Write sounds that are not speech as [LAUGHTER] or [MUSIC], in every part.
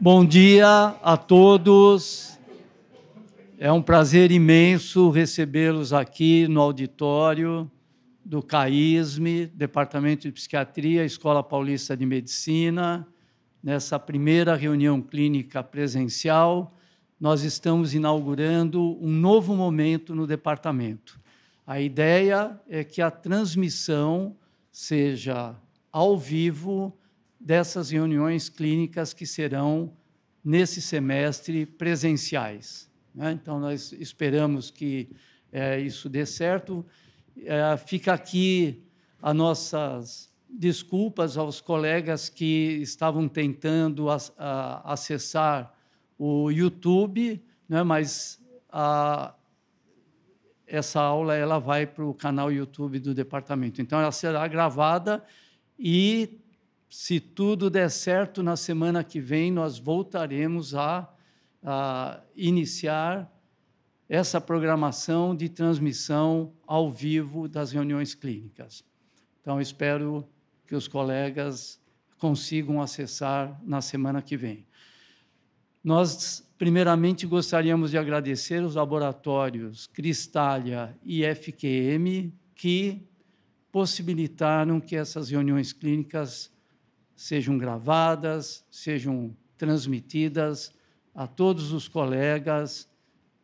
Bom dia a todos. É um prazer imenso recebê-los aqui no auditório do CAISME, Departamento de Psiquiatria, Escola Paulista de Medicina, nessa primeira reunião clínica presencial. Nós estamos inaugurando um novo momento no departamento. A ideia é que a transmissão seja ao vivo dessas reuniões clínicas que serão, nesse semestre, presenciais. Né? Então, nós esperamos que é, isso dê certo. É, fica aqui as nossas desculpas aos colegas que estavam tentando a, a, acessar o YouTube, né? mas a, essa aula ela vai para o canal YouTube do departamento. Então, ela será gravada e se tudo der certo, na semana que vem nós voltaremos a, a iniciar essa programação de transmissão ao vivo das reuniões clínicas. Então, espero que os colegas consigam acessar na semana que vem. Nós, primeiramente, gostaríamos de agradecer os laboratórios Cristália e FQM que possibilitaram que essas reuniões clínicas sejam gravadas, sejam transmitidas a todos os colegas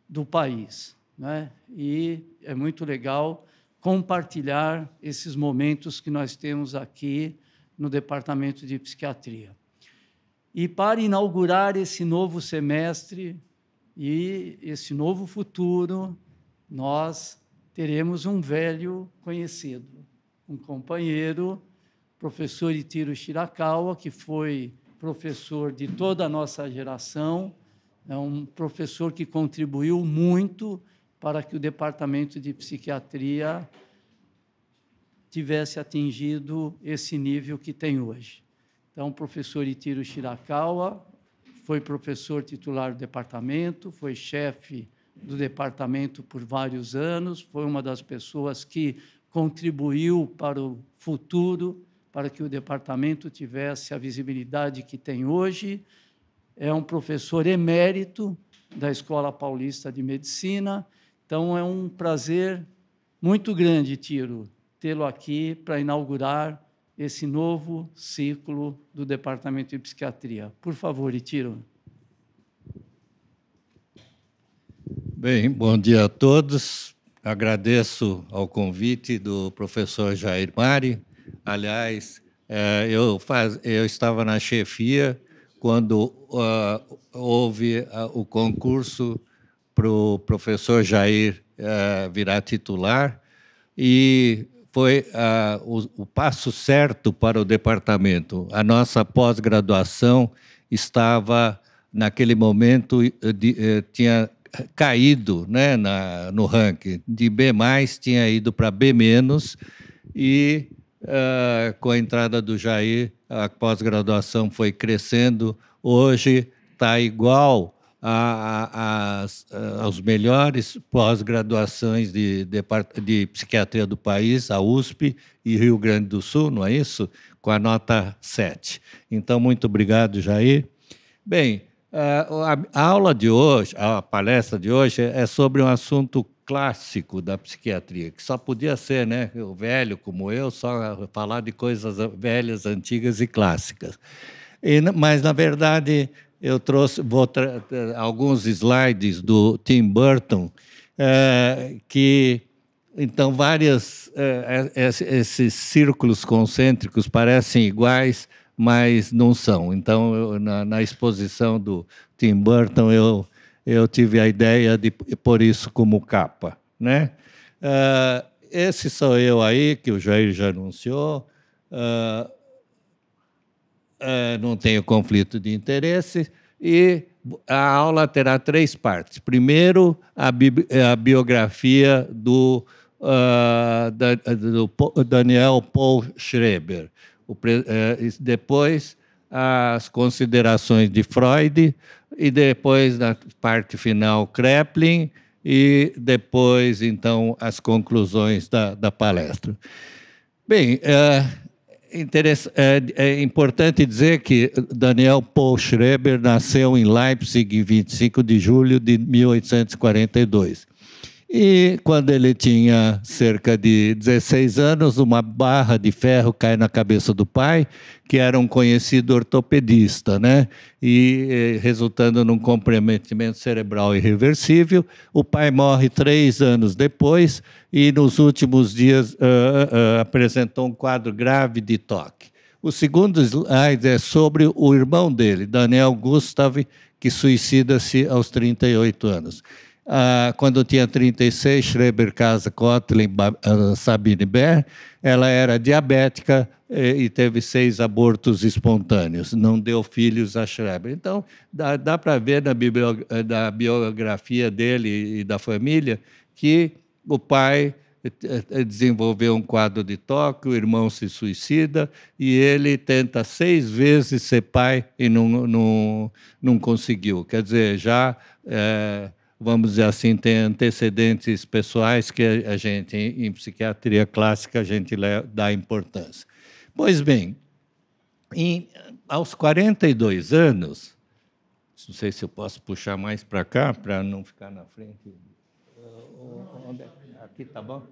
do país. Né? E é muito legal compartilhar esses momentos que nós temos aqui no Departamento de Psiquiatria. E para inaugurar esse novo semestre e esse novo futuro, nós teremos um velho conhecido, um companheiro professor Itiro Shirakawa, que foi professor de toda a nossa geração, é um professor que contribuiu muito para que o departamento de psiquiatria tivesse atingido esse nível que tem hoje. Então, o professor Itiro Shirakawa foi professor titular do departamento, foi chefe do departamento por vários anos, foi uma das pessoas que contribuiu para o futuro para que o departamento tivesse a visibilidade que tem hoje. É um professor emérito da Escola Paulista de Medicina, então é um prazer muito grande, Tiro, tê-lo aqui para inaugurar esse novo ciclo do Departamento de Psiquiatria. Por favor, Tiro. Bem, bom dia a todos. Agradeço ao convite do professor Jair Mari Aliás, é, eu, faz, eu estava na chefia quando uh, houve uh, o concurso para o professor Jair uh, virar titular e foi ah, o, o passo certo para o departamento. A nossa pós-graduação estava naquele momento eh, de, eh, tinha caído né, na, no ranking. De B, tinha ido para B- e Uh, com a entrada do Jair, a pós-graduação foi crescendo. Hoje está igual a, a, a, aos melhores pós-graduações de, de, de, psiquiatria do país, a USP e Rio Grande do Sul, não é isso? Com a nota 7. Então, muito obrigado, Jair. Bem, ah, a, a aula de hoje, a palestra de hoje é sobre um assunto clássico da psiquiatria, que só podia ser, né? O velho como eu, só falar de coisas velhas, antigas e clássicas. E, mas, na verdade, eu trouxe alguns slides do Tim Burton, é, que. Então, várias é, esses círculos concêntricos parecem iguais, mas não são. Então, eu, na, na exposição do Tim Burton, eu eu tive a ideia de pôr isso como capa. Né? Uh, esse sou eu aí, que o Jair já anunciou. Uh, uh, não tenho conflito de interesse. E a aula terá três partes. Primeiro, a, bi a biografia do, da, do Daniel Paul Schreber. Eh, depois, as considerações de Freud, e depois na parte final Kreplin e depois então as conclusões da, da palestra. Bem, é, é, é, importante dizer que Daniel Paul Schreber nasceu em Leipzig em 25 de julho de 1842. E quando ele tinha cerca de 16 anos, uma barra de ferro cai na cabeça do pai, que era um conhecido ortopedista, né? E eh, resultando num comprometimento cerebral irreversível, o pai morre três anos depois e nos últimos dias uh, uh, apresentou um quadro grave de toque. O segundo slide é sobre o irmão dele, Daniel Gustav, que suicida-se aos 38 anos. Ah, quando tinha 36, Schreber, Casa, Kotlin, ah, Sabine Baer, ela era diabética e, eh, e, teve seis abortos espontâneos. Não deu filhos a Schreber. Então, dá, dá para ver na, eh, biografia dele e da família que o pai eh, desenvolveu um quadro de toque, o irmão se suicida e ele tenta seis vezes ser pai e não, não, não conseguiu. Quer dizer, já... É vamos dizer assim, tem antecedentes pessoais que a gente, em psiquiatria clássica, a gente dá importância. Pois bem, em, aos 42 anos, não sei se eu posso puxar mais para cá, para não ficar na frente. É tá? Aqui tá bom?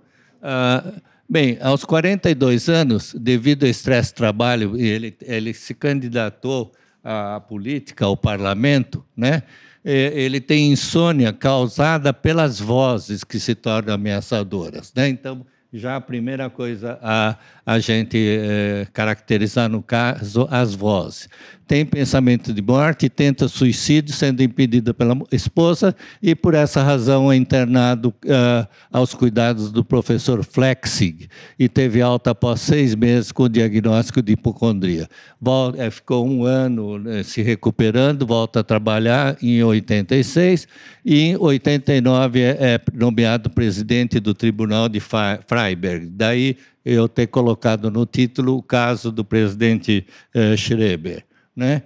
Ah, bem, aos 42 anos, devido ao estresse trabalho, ele, ele se candidatou à política, ao parlamento, né? É, ele tem insônia causada pelas vozes que se tornam ameaçadoras. Né? Então, já a primeira coisa a, a gente é, caracterizar no caso as vozes tem pensamento de morte, tenta suicídio, sendo impedida pela esposa, e por essa razão é internado uh, aos cuidados do professor Flexig, e teve alta após seis meses com diagnóstico de hipocondria. Volta, eh, ficou um ano né, se recuperando, volta a trabalhar em 86, e em 89 é, é nomeado presidente do Tribunal de Freiberg. Daí eu ter colocado no título o caso do presidente eh, Schreber. Né?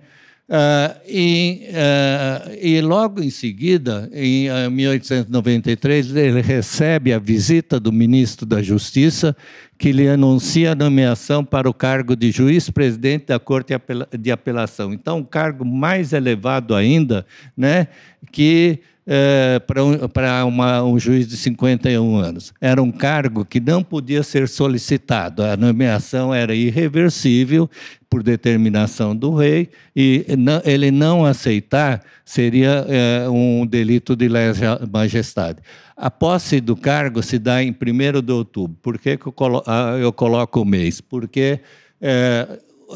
Uh, e, uh, e, logo em seguida, em 1893, ah, ele recebe a visita do ministro da Justiça, que lhe anuncia a nomeação para o cargo de juiz-presidente da Corte de Apelação. Então, um cargo mais elevado ainda, né, que é, para um, pra uma, um juiz de 51 anos. Era um cargo que não podia ser solicitado, a nomeação era irreversível por determinação do rei, e não, ele não aceitar seria é, um delito de lesa majestade. A posse do cargo se dá em 1 de outubro. Por que, que eu, colo ah, eu coloco o mês? Porque é,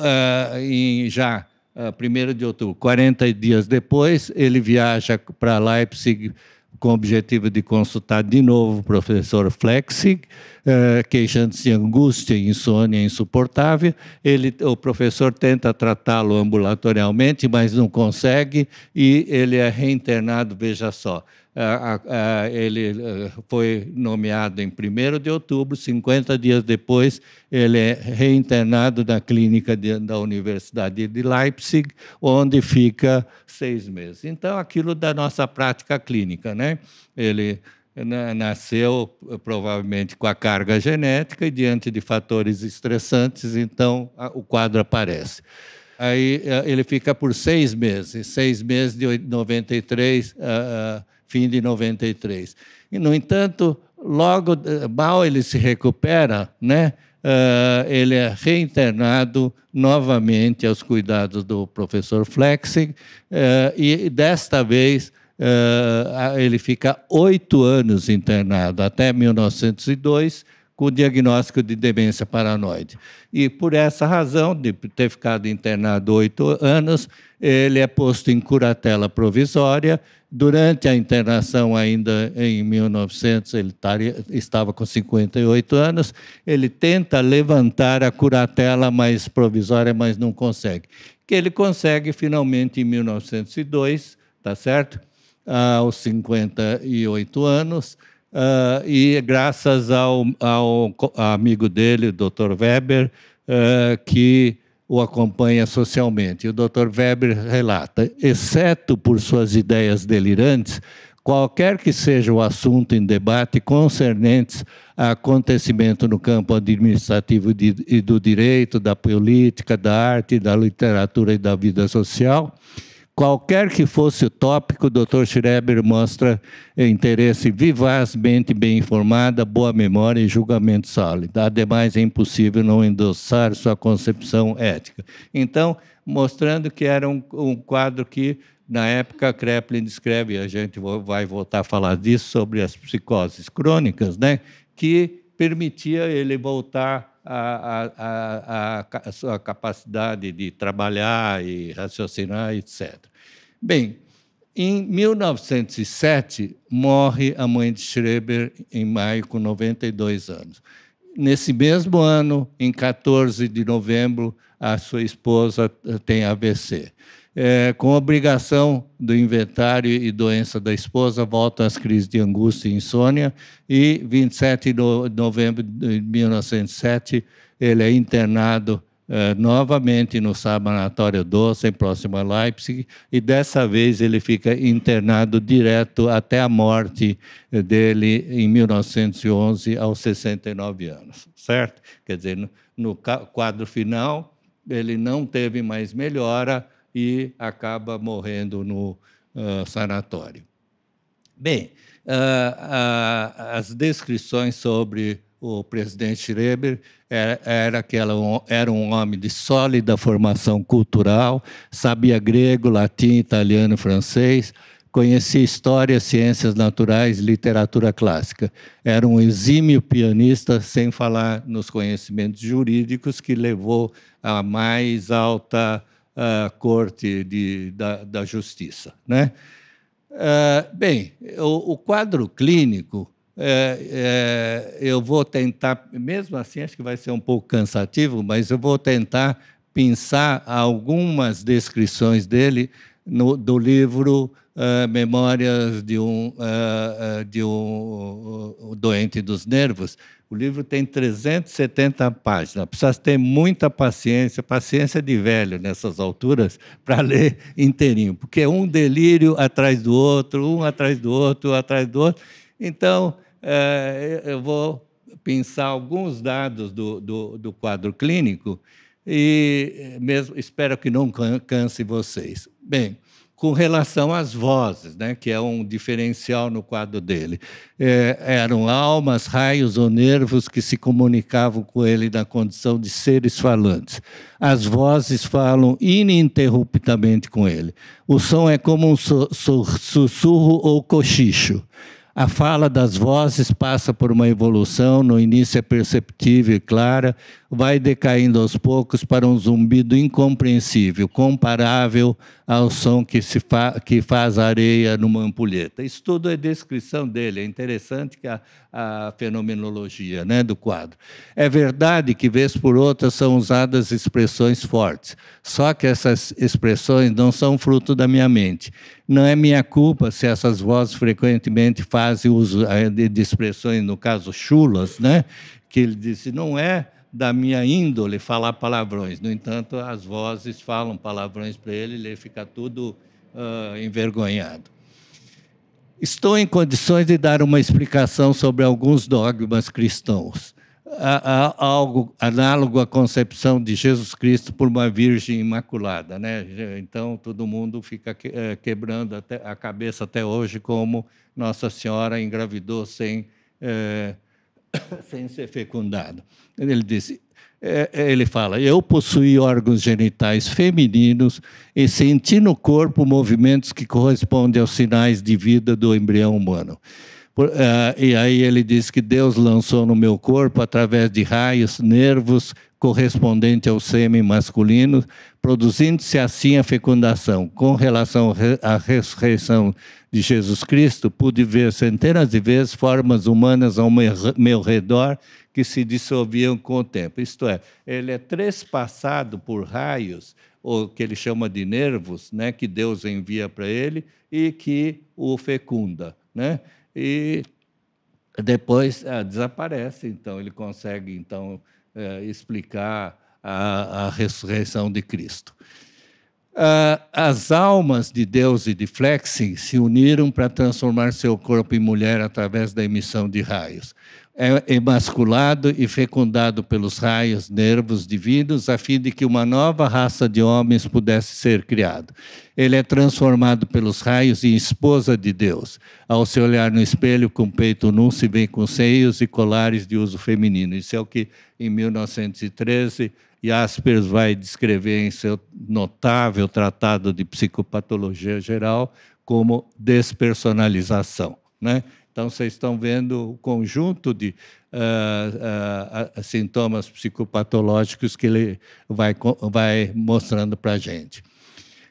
é em, já 1 ah, de outubro. 40 dias depois, ele viaja para Leipzig com o objetivo de consultar de novo o professor Flexig, ah, queixando-se de angústia e insônia insuportável. Ele, o professor tenta tratá-lo ambulatorialmente, mas não consegue e ele é reinternado, veja só. Ah, ah, ah, ele foi nomeado em 1 de outubro, 50 dias depois, ele é reinternado na clínica de, da Universidade de Leipzig, onde fica seis meses. Então, aquilo da nossa prática clínica. Né? Ele nasceu eh, provavelmente com a carga genética e diante de fatores estressantes, então o quadro aparece aí eh, ele fica por seis meses, seis meses de 93 uh, fim de 93. E, no entanto, logo eh, mal ele se recupera, né? Uh, ele é reinternado novamente aos cuidados do professor Flexing, uh, eh, e desta vez uh, ele fica oito anos internado, até 1902, com o diagnóstico de demência paranoide. E por essa razão, de ter ficado internado oito anos, ele é posto em curatela provisória. Durante a internação, ainda em 1900, ele estava com 58 anos, ele tenta levantar a curatela mais provisória, mas não consegue. Que ele consegue finalmente em 1902, tá certo? Ah, aos 58 anos, Uh, e graças ao, ao, amigo dele, Dr. Weber, uh, que o acompanha socialmente. o Dr. Weber relata: exceto por suas ideias delirantes, qualquer que seja o assunto em debate concernentes a acontecimento no campo administrativo de, e do direito, da política, da arte, da literatura e da vida social Qualquer que fosse o tópico, o Dr. Schreber mostra interesse vivazmente bem informada, boa memória e julgamento sólido. Ademais, é impossível não endossar sua concepção ética. Então, mostrando que era um, um quadro que, na época, Kreplin descreve, a gente vai voltar a falar disso, sobre as psicoses crônicas, né? que permitia ele voltar a, a, a, sua capacidade de trabalhar e raciocinar, etc. Bem, em 1907, morre a mãe de Schreber, em maio, com 92 anos. Nesse mesmo ano, em 14 de novembro, a sua esposa eh, tem AVC é, com obrigação do inventário e doença da esposa, volta às crises de angústia e insônia. E 27 de novembro de 1907, ele é internado é, novamente no Sanatório 12, em próximo a Leipzig, e dessa vez ele fica internado direto até a morte é, dele em 1911, aos 69 anos, certo? Quer dizer, no, no quadro final, ele não teve mais melhora, e acaba morrendo no uh, sanatório. Bem, uh, as descrições sobre o presidente Schreber era, é, era, que ela, é era um homem de sólida formação cultural, sabia grego, latim, italiano e francês, conhecia história, ciências naturais, literatura clássica. Era um exímio pianista, sem falar nos conhecimentos jurídicos, que levou à mais alta uh, Corte de, da, da, Justiça. Né? Uh, bem, o, o, quadro clínico, é, é, eu vou tentar, mesmo assim, acho que vai ser um pouco cansativo, mas eu vou tentar pensar algumas descrições dele no, do livro ah, Memórias de um, uh, de um Doente dos Nervos. O livro tem 370 páginas. Precisa ter muita paciência, paciência de velho nessas alturas, [LAUGHS] para ler inteirinho, porque é um delírio atrás do outro, um atrás do outro, um atrás do outro. Então, eh, eu vou pensar alguns dados do, do, do, quadro clínico e eh, mesmo espero que não canse vocês. Bem, com relação às vozes, né, que é um diferencial no quadro dele. É, eram almas, raios ou nervos que se comunicavam com ele na condição de seres falantes. As vozes falam ininterruptamente com ele. O som é como um su su sussurro ou cochicho. A fala das vozes passa por uma evolução, no início é perceptível e clara, vai decaindo aos poucos para um zumbido incompreensível, comparável ao som que, se fa que faz areia numa ampulheta. Isso tudo é descrição dele, é interessante que a, a fenomenologia né, do quadro. É verdade que, vez por outra, são usadas expressões fortes, só que essas expressões não são fruto da minha mente. Não é minha culpa se essas vozes frequentemente fazem uso eh, de expressões, no caso, chulas, né? que ele disse, não é da minha índole falar palavrões. No entanto, as vozes falam palavrões para ele, ele fica tudo uh, envergonhado. Estou em condições de dar uma explicação sobre alguns dogmas cristãos. Há, há algo análogo à concepção de Jesus Cristo por uma virgem imaculada, né? Então todo mundo fica eh, quebrando a cabeça até hoje como Nossa Senhora engravidou sem eh, [COUGHS] sem ser fecundado. Ele disse, é, é, ele fala, eu possuí órgãos genitais femininos e senti no corpo movimentos que correspondem aos sinais de vida do embrião humano. Por, uh, e aí ele diz que Deus lançou no meu corpo, através de raios, nervos, correspondente ao sêmen masculino, produzindo-se assim a fecundação. Com relação à ressurreição de Jesus Cristo, pude ver centenas de vezes formas humanas ao meu redor que se dissolviam com o tempo. Isto é, ele é trespassado por raios, ou que ele chama de nervos, né, que Deus envia para ele e que o fecunda, né? E depois ah, desaparece, então ele consegue então é, explicar a, a, ressurreição de Cristo. Ah, as almas de Deus e de Flexing se uniram para transformar seu corpo em mulher através da emissão de raios é emasculado e fecundado pelos raios, nervos divinos, a fim de que uma nova raça de homens pudesse ser criada. Ele é transformado pelos raios em esposa de Deus. Ao se olhar no espelho, com peito nu, se vê com seios e colares de uso feminino. Isso é o que, em 1913, Jaspers vai descrever em seu notável tratado de psicopatologia geral como despersonalização. Né? Então, vocês estão vendo o conjunto de uh, uh, sintomas psicopatológicos que ele vai, vai mostrando para a gente.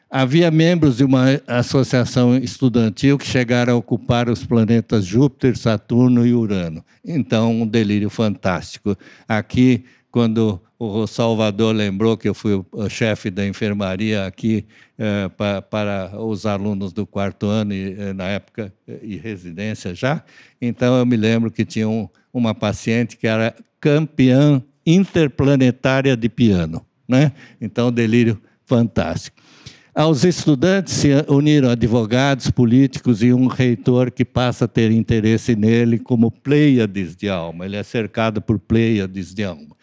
Havia membros de uma associação estudantil que chegaram a ocupar os planetas Júpiter, Saturno e Urano. Então, um delírio fantástico. Aqui, quando o Salvador lembrou que eu fui o chefe da enfermaria aqui eh, para, para os alunos do quarto ano, e, eh, na época, eh, e residência já. Então, eu me lembro que tinha um, uma paciente que era campeã interplanetária de piano. Né? Então, delírio fantástico. Aos estudantes se uniram advogados, políticos e um reitor que passa a ter interesse nele como Pleiades de alma. Ele é cercado por Pleiades de alma.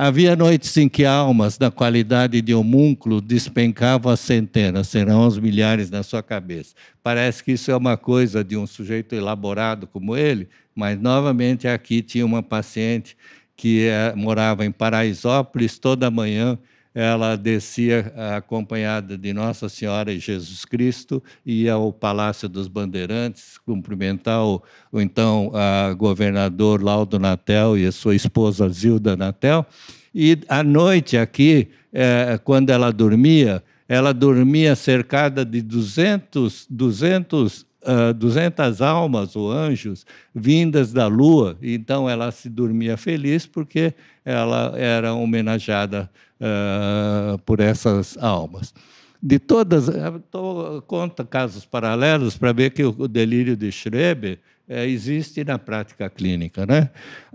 Havia noites em que almas da qualidade de homúnculo despencavam a centenas, serão aos milhares na sua cabeça. Parece que isso é uma coisa de um sujeito elaborado como ele, mas novamente aqui tinha uma paciente que eh, morava em Paraisópolis toda manhã ela descia acompanhada de Nossa Senhora e Jesus Cristo, ia ao Palácio dos Bandeirantes cumprimentar o, o então governador Laudo Natel e a sua esposa Zilda Natel. E à noite aqui, é, quando ela dormia, ela dormia cercada de 200, 200 ah, duzentas 200 almas ou anjos vindas da lua. Então ela se dormia feliz porque ela era homenageada uh, por essas almas. De todas, ah, tô, conta casos paralelos para ver que o delírio de Schreber é, existe na prática clínica. Né?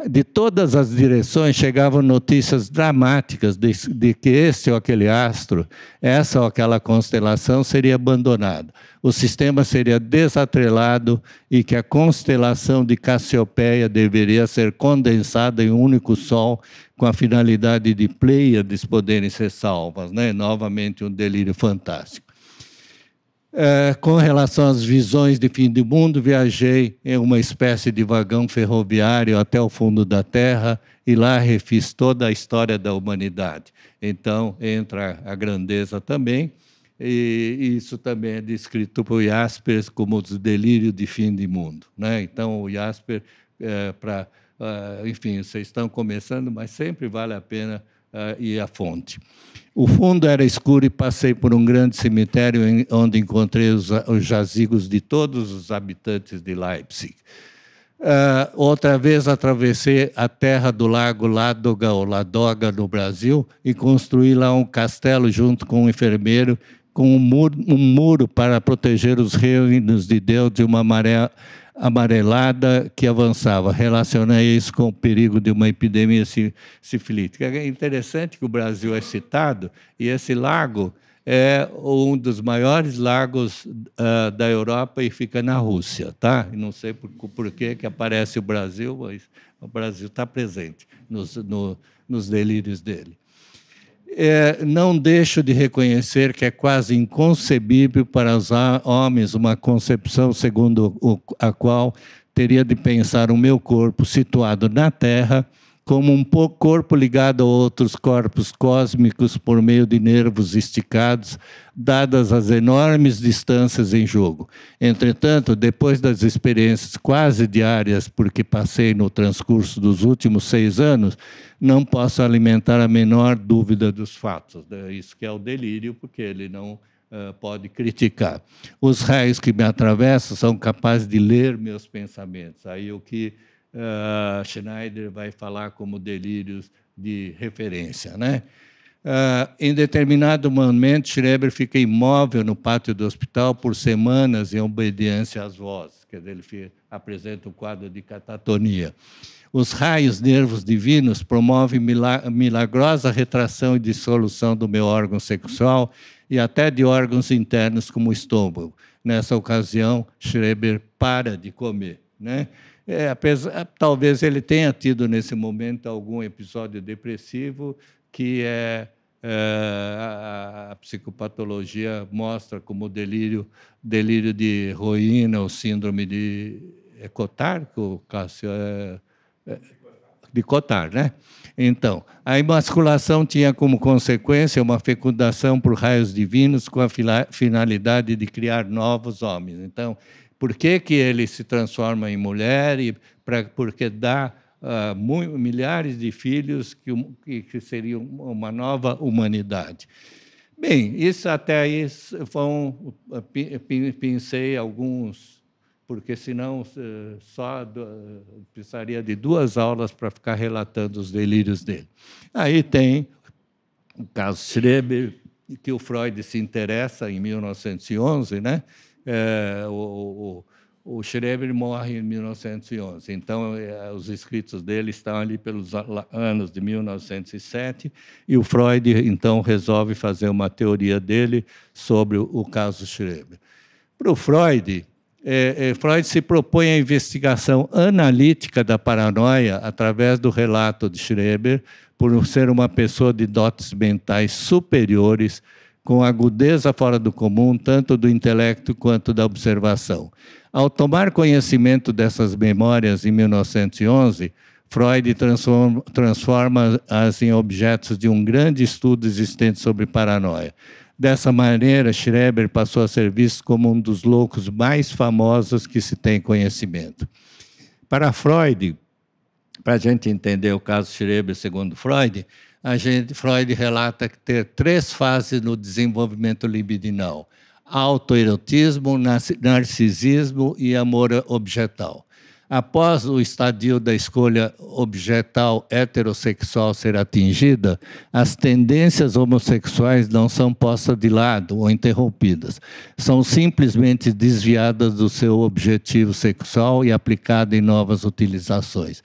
De todas as direções chegavam notícias dramáticas de, de que esse ou aquele astro, essa ou aquela constelação seria abandonada. O sistema seria desatrelado e que a constelação de Cassiopeia deveria ser condensada em um único sol com a finalidade de Pleiades poderem ser salvas. Né? Novamente um delírio fantástico. É, com relação às visões de fim do mundo, viajei em uma espécie de vagão ferroviário até o fundo da Terra e lá refiz toda a história da humanidade. Então, entra a grandeza também, e isso também é descrito por Jaspers como os delírios de fim de mundo. Né? Então, o Jasper, é, para. Uh, é, enfim, vocês estão começando, mas sempre vale a pena uh, ir à fonte. O fundo era escuro e passei por um grande cemitério onde encontrei os, os jazigos de todos os habitantes de Leipzig. Uh, outra vez atravessei a terra do Lago Ladoga ou Ladoga, no Brasil, e construí lá um castelo junto com um enfermeiro, com um muro, um muro para proteger os reinos de Deus de uma maré amarelada que avançava. Relaciona isso com o perigo de uma epidemia sifilítica. É interessante que o Brasil é citado e esse lago é um dos maiores lagos uh, da Europa e fica na Rússia, tá? Não sei por, por que que aparece o Brasil, mas o Brasil está presente nos, no, nos delírios dele. É, não deixo de reconhecer que é quase inconcebível para os homens uma concepção segundo a qual teria de pensar o meu corpo situado na Terra como um corpo ligado a outros corpos cósmicos por meio de nervos esticados, dadas as enormes distâncias em jogo. Entretanto, depois das experiências quase diárias que passei no transcurso dos últimos seis anos, não possa alimentar a menor dúvida dos fatos. É isso que é o delírio, porque ele não uh, pode criticar. Os raios que me atravessam são capazes de ler meus pensamentos. Aí o que uh, Schneider vai falar como delírios de referência, né? Uh, em determinado momento, Schreber fica imóvel no pátio do hospital por semanas em obediência às vozes, quer dizer, ele apresenta um quadro de catatonia. Os raios nervos divinos promovem milagrosa retração e dissolução do meu órgão sexual e até de órgãos internos como o estômago. Nessa ocasião, Schreber para de comer. Né? É, apesar, é, talvez ele tenha tido nesse momento algum episódio depressivo que é, é a, a, psicopatologia mostra como delírio, delírio de heroína ou síndrome de Cotarco, que o Cássio é, de cotar, né? Então, a emasculação tinha como consequência uma fecundação por raios divinos com a finalidade de criar novos homens. Então, por que, que ele se transforma em mulher? E pra, porque dá uh, milhares de filhos que, que seriam uma nova humanidade. Bem, isso até aí um ah, pincei alguns porque senão eh, só eh, precisaria de duas aulas para ficar relatando os delírios dele. Aí tem o caso Schreber, que o Freud se interessa em 1911, né? Eh, o, Schreber morre em 1911, então os escritos dele estão ali pelos anos de 1907 e o Freud então resolve fazer uma teoria dele sobre o, o caso Schreber. Para o Freud, é, é, Freud se propõe à investigação analítica da paranoia através do relato de Schreber, por ser uma pessoa de dotes mentais superiores, com agudeza fora do comum, tanto do intelecto quanto da observação. Ao tomar conhecimento dessas memórias em 1911, Freud transforma-as transforma em objetos de um grande estudo existente sobre paranoia. Dessa maneira, Schreber passou a ser visto como um dos loucos mais famosos que se tem conhecimento. Para Freud, para a gente entender o caso Schreber segundo Freud, a gente, Freud relata que ter três fases no desenvolvimento libidinal: autoerotismo, narcisismo e amor objetal após o estadio da escolha objetal heterossexual ser atingida, as tendências homossexuais não são postas de lado ou interrompidas. São simplesmente desviadas do seu objetivo sexual e aplicadas em novas utilizações.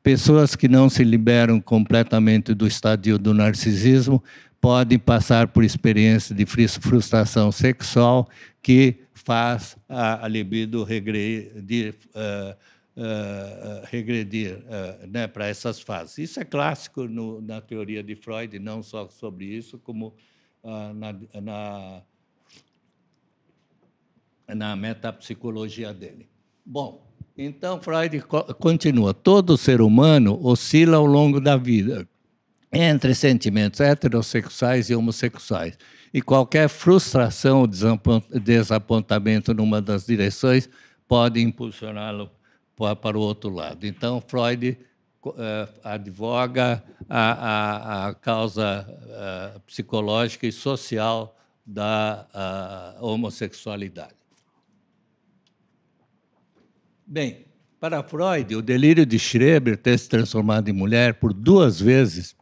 Pessoas que não se liberam completamente do estadio do narcisismo podem passar por experiências de frustração sexual que faz a, libido regredir. Uh, eh, eh, regredir uh, né, para essas fases. Isso é clássico no, na teoria de Freud, não só sobre isso, como uh, na, na, na metapsicologia dele. Bom, então Freud continua: todo ser humano oscila ao longo da vida entre sentimentos heterossexuais e homossexuais. E qualquer frustração ou desapontamento numa das direções pode impulsioná-lo para o outro lado. Então, Freud eh, advoga a, a, a causa eh, psicológica e social da homossexualidade. Bem, para Freud, o delírio de Schreber ter se transformado em mulher por duas vezes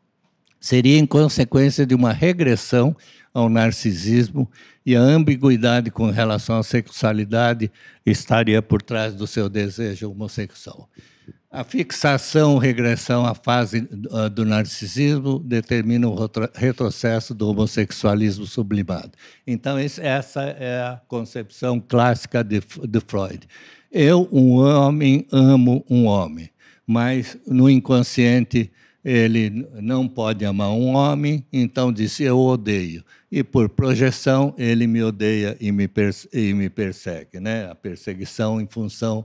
seria em consequência de uma regressão ao narcisismo e a ambiguidade com relação à sexualidade estaria por trás do seu desejo homossexual. A fixação, regressão à fase ah, do narcisismo determina o retrocesso do homossexualismo sublimado. Então, essa é a concepção clássica de, de Freud. Eu, um homem, amo um homem, mas no inconsciente ele não pode amar um homem, então disse: Eu odeio e por projeção ele me odeia e me, e me persegue, né? A perseguição em função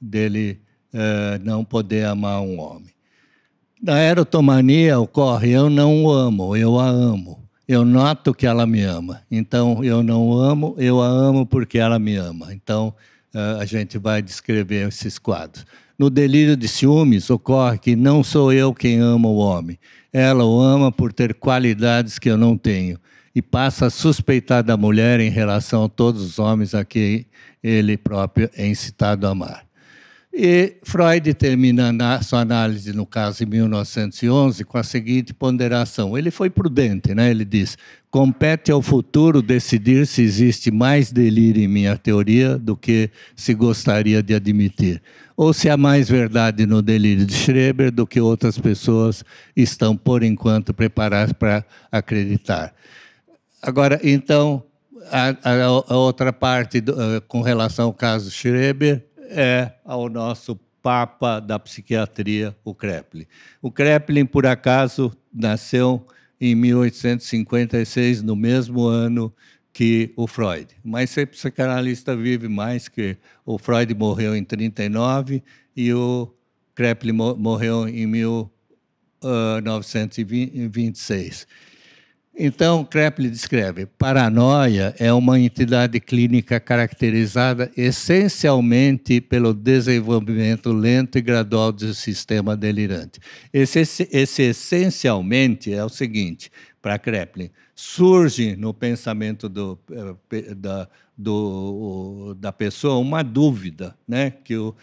dele uh, não poder amar um homem. Na erotomania ocorre, eu não o amo, eu a amo. Eu noto que ela me ama. Então, eu não o amo, eu a amo porque ela me ama. Então, uh, a gente vai descrever esses quadros. No delírio de ciúmes ocorre que não sou eu quem ama o homem. Ela o ama por ter qualidades que eu não tenho e passa a suspeitar da mulher em relação a todos os homens a quem ele próprio é incitado a amar. E Freud termina sua análise, no caso, em 1911, com a seguinte ponderação. Ele foi prudente, né? ele diz: compete ao futuro decidir se existe mais delírio em minha teoria do que se gostaria de admitir, ou se há mais verdade no delírio de Schreber do que outras pessoas estão, por enquanto, preparadas para acreditar. Agora, então, a, a, a outra parte do, uh, com relação ao caso Schreber é ao nosso papa da psiquiatria, o Kreplin. O Kreplin, por acaso, nasceu em 1856, no mesmo ano que o Freud. Mas ser psicanalista vive mais que o Freud morreu em 39 e o Kreplin morreu em 1926. Então, Kreppel descreve: paranoia é uma entidade clínica caracterizada essencialmente pelo desenvolvimento lento e gradual do sistema delirante. Esse, esse essencialmente é o seguinte, para Kreppel: surge no pensamento do, eh, da, do, da pessoa uma dúvida, né, que o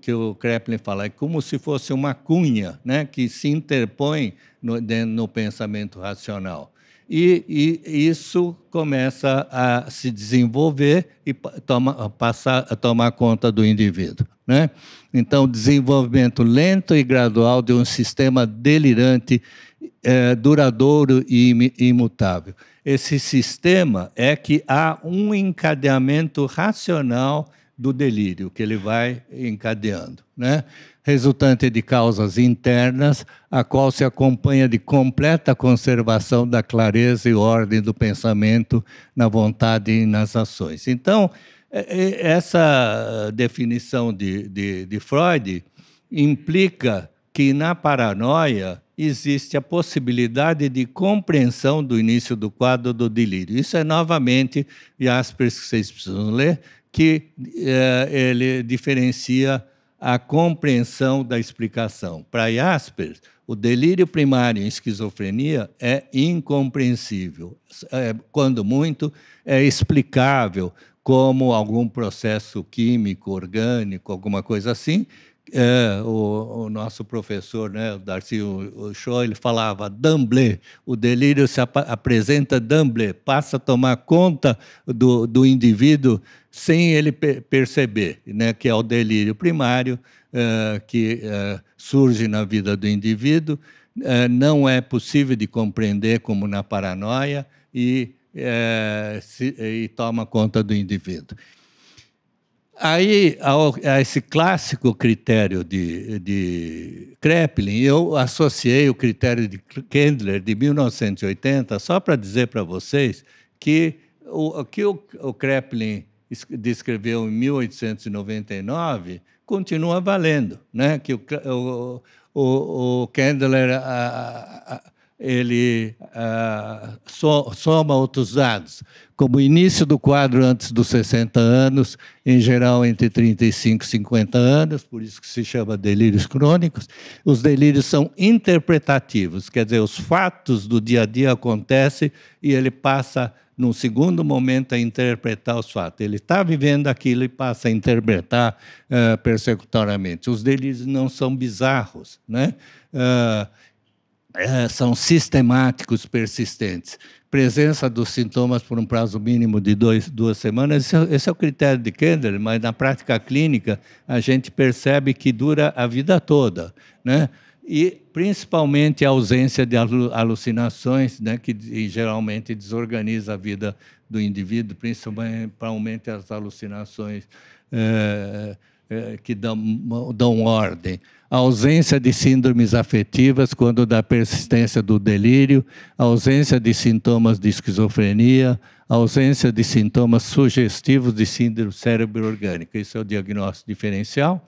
que o Kreplin fala, é como se fosse uma cunha né, que se interpõe no, no pensamento racional e, e, isso começa a se desenvolver e toma, a tomar conta do indivíduo. Né? Então, desenvolvimento lento e gradual de um sistema delirante, é, duradouro e imutável. Esse sistema é que há um encadeamento racional do delírio que ele vai encadeando. Né? resultante de causas internas, a qual se acompanha de completa conservação da clareza e ordem do pensamento na vontade e nas ações. Então, é, é, essa definição de, de, de Freud implica que na paranoia existe a possibilidade de compreensão do início do quadro do delírio. Isso é novamente Jaspers que vocês precisam ler, que é, ele diferencia a compreensão da explicação. Para Jaspers, o delírio primário em esquizofrenia é incompreensível. É, quando muito, é explicável como algum processo químico, orgânico, alguma coisa assim. É, o, o, nosso professor, né, o Darcy Shaw, ele falava d'emblée, o delírio se ap apresenta d'emblée, passa a tomar conta do, do indivíduo sem ele perceber, né, que é o delírio primário uh, que uh, surge na vida do indivíduo, uh, não é possível de compreender como na paranoia e, se, e toma conta do indivíduo. Aí, ao, a esse clássico critério de, de Kreplin, eu associei o critério de Kendler de 1980, só para dizer para vocês que o que o, o Kreplin descreveu em 1899 continua valendo, né? Que o, o, o Kendler a, a, ele ah, soma outros dados, como início do quadro antes dos 60 anos, em geral entre 35 e 50 anos, por isso que se chama delírios crônicos. Os delírios são interpretativos, quer dizer, os fatos do dia a dia acontecem e ele passa, num segundo momento, a interpretar os fatos. Ele está vivendo aquilo e passa a interpretar uh, persecutoriamente. Os delírios não são bizarros, né? Ah, é, são sistemáticos, persistentes. Presença dos sintomas por um prazo mínimo de dois, duas semanas, esse é, esse é o critério de Kendall, mas na prática clínica a gente percebe que dura a vida toda, né? E principalmente a ausência de alucinações, né, que geralmente desorganiza a vida do indivíduo, principalmente as alucinações é, é que dão, dão ordem ausência de síndromes afetivas quando da persistência do delírio, ausência de sintomas de esquizofrenia, ausência de sintomas sugestivos de síndrome cérebro-orgânica. Isso é o diagnóstico diferencial.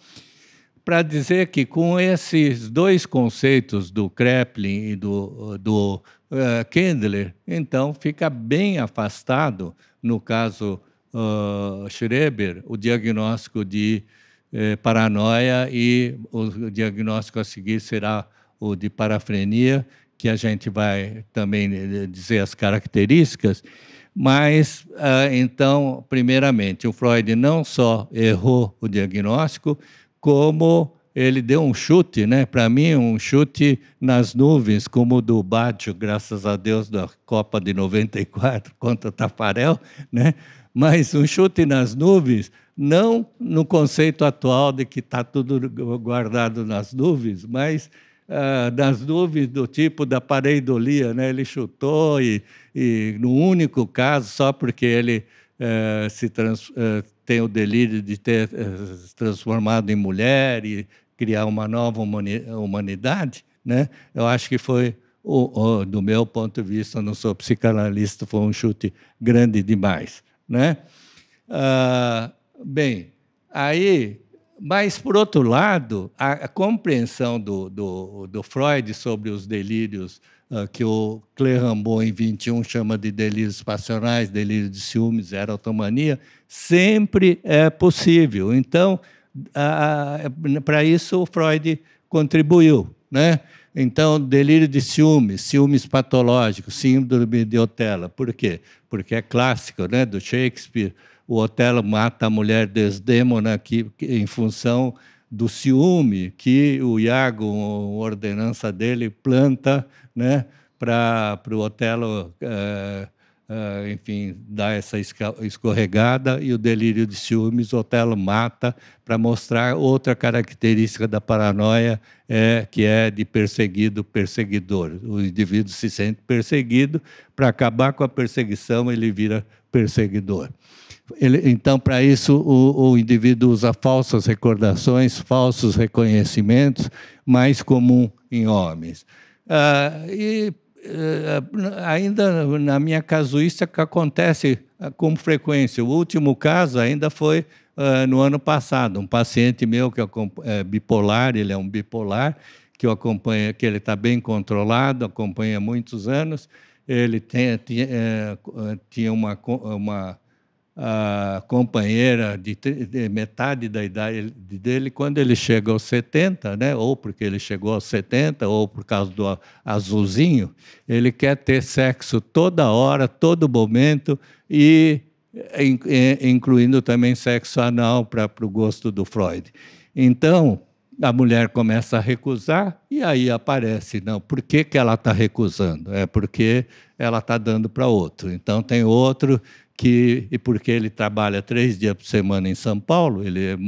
Para dizer que com esses dois conceitos do Kreplin e do, do uh, eh, Kendler, então fica bem afastado, no caso uh, Schreber, o diagnóstico de é, paranoia e o diagnóstico a seguir será o de parafrenia, que a gente vai também né, dizer as características. Mas, ah, então, primeiramente, o Freud não só errou o diagnóstico, como ele deu um chute, né? Para mim, um chute nas nuvens, como o do Bátio, graças a Deus, da Copa de 94 [LAUGHS] contra o Tafarel, né? Mas um chute nas nuvens, não no conceito atual de que está tudo guardado nas nuvens, mas ah, nas nuvens do tipo da pareidolia, né? Ele chutou e, e no único caso, só porque ele eh, se trans, eh, tem o delírio de ter eh, se transformado em mulher e criar uma nova humanidade, né? Eu acho que foi o, o, do meu ponto de vista, não sou psicanalista, foi um chute grande demais, né? Ah, bem, aí, mas por outro lado, a, a compreensão do, do, do Freud sobre os delírios ah, que o Clay Rambaud, em 21, chama de delírios passionais, delírio de ciúmes, erotomania, sempre é possível. Então, para isso, o Freud contribuiu. Né? Então, delírio de ciúmes, ciúmes patológicos, síndrome de Otelo. Por quê? Porque é clássico né? do Shakespeare. O Otelo mata a mulher Desdemona que, em função do ciúme que o Iago, ordenança dele, planta né, para o Otelo, é, é, enfim, dar essa escorregada e o delírio de ciúmes, Otelo mata para mostrar outra característica da paranoia, é, que é de perseguido, perseguidor. O indivíduo se sente perseguido, para acabar com a perseguição ele vira perseguidor. Ele, então, para isso, o, o, indivíduo usa falsas recordações, falsos reconhecimentos, mais comum em homens. Ah, e ah, ainda na minha casuística acontece ah, com frequência. O último caso ainda foi ah, no ano passado. Um paciente meu que é bipolar, ele é um bipolar, que eu acompanho, que ele está bem controlado, acompanha muitos anos. Ele tem, tinha, eh, eh, tinha uma, uma a companheira de, de, metade da idade dele quando ele chega aos 70, né? ou porque ele chegou aos 70, ou por causa do azulzinho, ele quer ter sexo toda hora, todo momento, e incluindo também sexo anal para o gosto do Freud. Então, a mulher começa a recusar e aí aparece, não, por que, que ela está recusando? É porque ela está dando para outro. Então tem outro que, e porque ele trabalha três dias por semana em São Paulo, ele, eles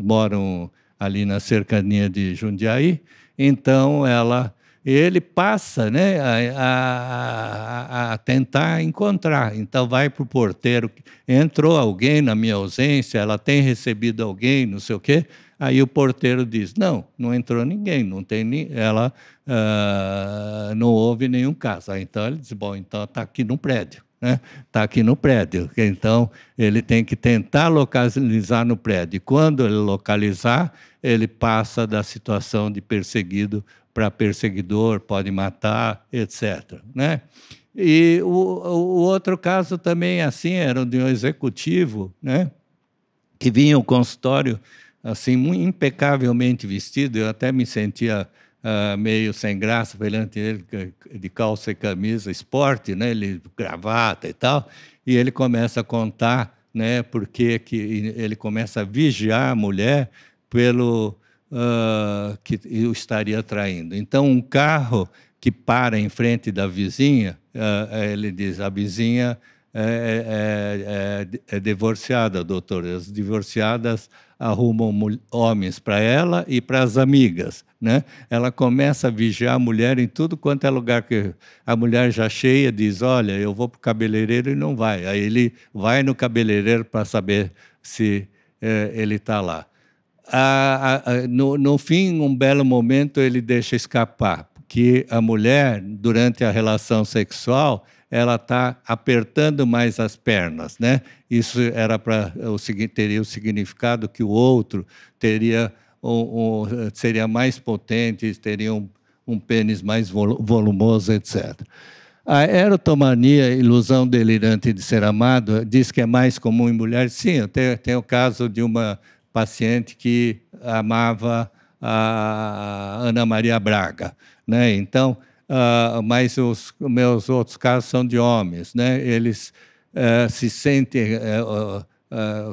moram ali na cercania de Jundiaí, então ela ele passa né, a, a, a, tentar encontrar. Então, vai para o porteiro, entrou alguém na minha ausência, ela tem recebido alguém, não sei o quê. Aí o porteiro diz: não, não entrou ninguém, não tem ni ela uh, não houve nenhum caso. Aí, então ele diz: bom, então está aqui no prédio. Está né? Tá aqui no prédio. Então, ele tem que tentar localizar no prédio. E quando ele localizar, ele passa da situação de perseguido para perseguidor, pode matar, etc. Né? E o, o, outro caso também é assim, era de um executivo, né? que vinha o consultório assim, impecavelmente vestido. Eu até me sentia uh, meio sem graça perante ele, de calça e camisa, esporte, né? Ele gravata e tal. E ele começa a contar, né? Porque que ele começa a vigiar a mulher pelo uh, que o estaria traindo. Então, um carro que para em frente da vizinha, uh, ele diz: a vizinha é, é, é, é, divorciada, doutor. As divorciadas arrumam homens para ela e para as amigas. Né? Ela começa a vigiar a mulher em tudo quanto é lugar que a mulher já cheia diz: Olha, eu vou para o cabeleireiro e não vai. Aí ele vai no cabeleireiro para saber se é, ele está lá. A, a, a, no, no fim, um belo momento, ele deixa escapar que a mulher, durante a relação sexual, ela está apertando mais as pernas, né? Isso era para o teria o significado que o outro teria um, um, seria mais potente, teria um, um pênis mais volumoso, etc. A erotomania, ilusão delirante de ser amado, diz que é mais comum em mulheres. Sim, eu tenho, tenho o caso de uma paciente que amava a Ana Maria Braga. Né? Então, uh, mas os meus outros casos são de homens, né? Eles uh, se sentem, uh,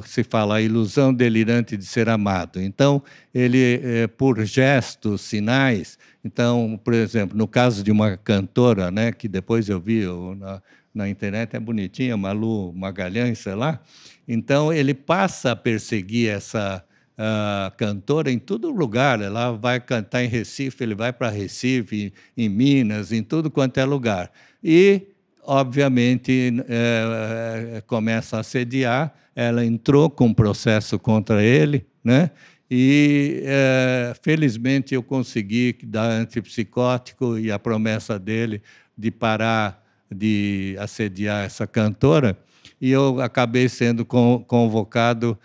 se fala a ilusão delirante de ser amado. Então, ele, por gestos, sinais, então, por exemplo, no caso de uma cantora, né, que depois eu vi na, na internet, é bonitinha, Malu Magalhães, sei lá, então ele passa a perseguir essa uh, ah, cantora em todo lugar. Ela né? vai cantar em Recife, ele vai para Recife, em, em Minas, em tudo quanto é lugar. E, obviamente, é, começa a assediar. Ela entrou com um processo contra ele, né? E, é, felizmente, eu consegui dar antipsicótico e a promessa dele de parar de assediar essa cantora. E eu acabei sendo convocado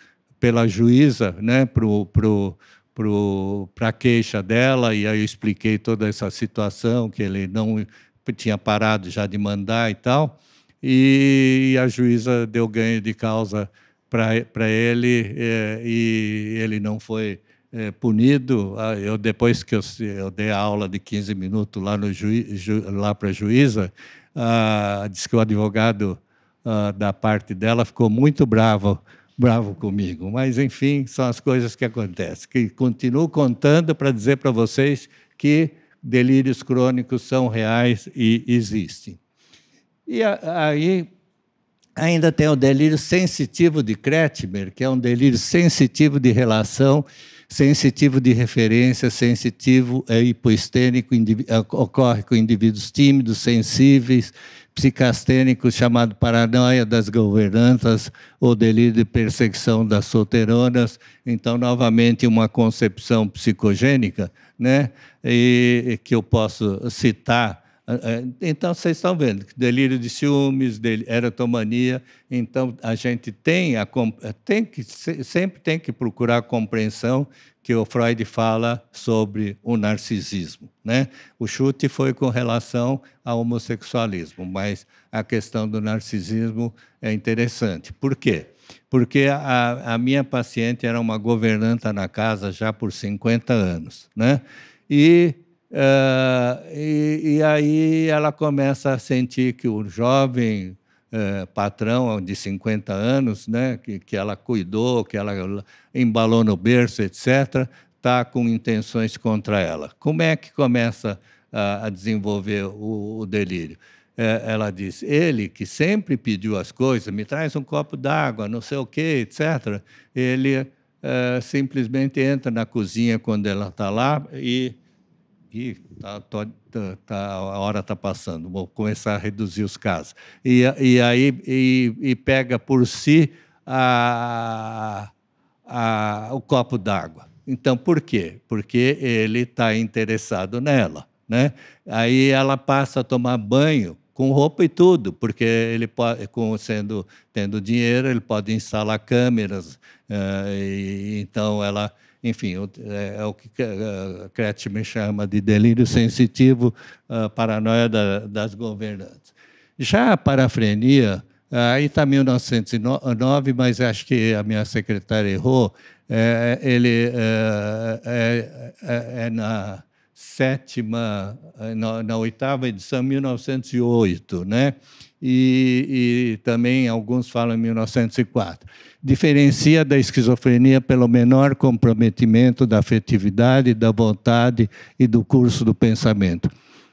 pela juíza né, para pro, pro, a queixa dela, e aí eu expliquei toda essa situação, que ele não tinha parado já de mandar e tal, e a juíza deu ganho de causa para ele, é, e ele não foi é, punido. Ah, eu, depois que eu, eu, dei a aula de 15 minutos lá, no lá para a juíza, ah, disse que o advogado ah, da parte dela ficou muito bravo bravo comigo. Mas, enfim, são as coisas que acontecem. Que continuo contando para dizer para vocês que delírios crônicos são reais e existem. E aí ainda tem o delírio sensitivo de Kretschmer, que é um delírio sensitivo de relação, sensitivo de referência, sensitivo é, hipostênico, é, ocorre com indivíduos tímidos, sensíveis, psicastênico chamado Paranoia das Governantas ou Delírio de Perseguição das Solteironas. Então, novamente, uma concepção psicogênica, né? e que eu posso citar ah, ah, então, vocês estão vendo delírio de ciúmes, del... erotomania. Então, a gente tem, a, tem que, sempre tem que procurar a compreensão que o Freud fala sobre o narcisismo. Né? O chute foi com relação ao homossexualismo, mas a questão do narcisismo é interessante. Por quê? Porque a, a minha paciente era uma governanta na casa já por 50 anos. Né? E Uh, e, e, aí ela começa a sentir que o jovem uh, patrão de 50 anos, né, que, que ela cuidou, que ela embalou no berço, etc., está com intenções contra ela. Como é que começa a, a desenvolver o, o delírio? Eh, ela diz: ele que sempre pediu as coisas, me traz um copo d'água, não sei o quê, etc., ele uh, simplesmente entra na cozinha quando ela está lá e aqui, tá, tô, tá, a hora está passando, vou começar a reduzir os casos. E, e aí e, e pega por si a, a, o copo d'água. Então, por quê? Porque ele está interessado nela. Né? Aí ela passa a tomar banho com roupa e tudo, porque ele pode, com, sendo tendo dinheiro, ele pode instalar câmeras. Uh, e, então ela enfim, é, é, o que Kretsch é, é, me chama de delírio sensitivo, ah, paranoia das governantes. Já a parafrenia, ah, aí está 1909, mas acho que a minha secretária errou, é, ele é, é, é na sétima, na, na, oitava edição, 1908, né? E, e também alguns falam em 1904 diferencia da esquizofrenia pelo menor comprometimento da afetividade, da vontade e do curso do pensamento.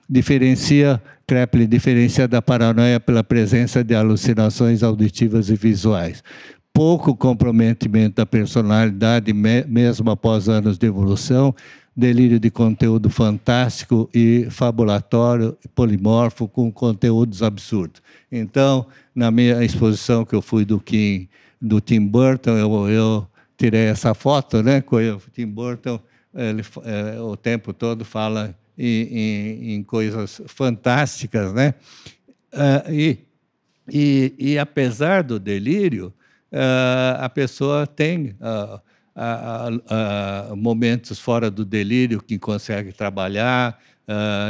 Diferencia, Kreplin diferencia da paranoia pela presença de alucinações auditivas e visuais. Pouco comprometimento da personalidade, mesmo após anos de evolução, delírio de conteúdo fantástico e fabulatório, polimorfo, com conteúdos absurdos. Então, na minha exposição que eu fui do Kim, do Tim Burton, eu, eu tirei essa foto, né? Com o Tim Burton, ele, é, o tempo todo fala em, em, em coisas fantásticas, né? Ah, e, e, e, apesar do delírio, ah, a pessoa tem ah, momentos fora do delírio que consegue trabalhar.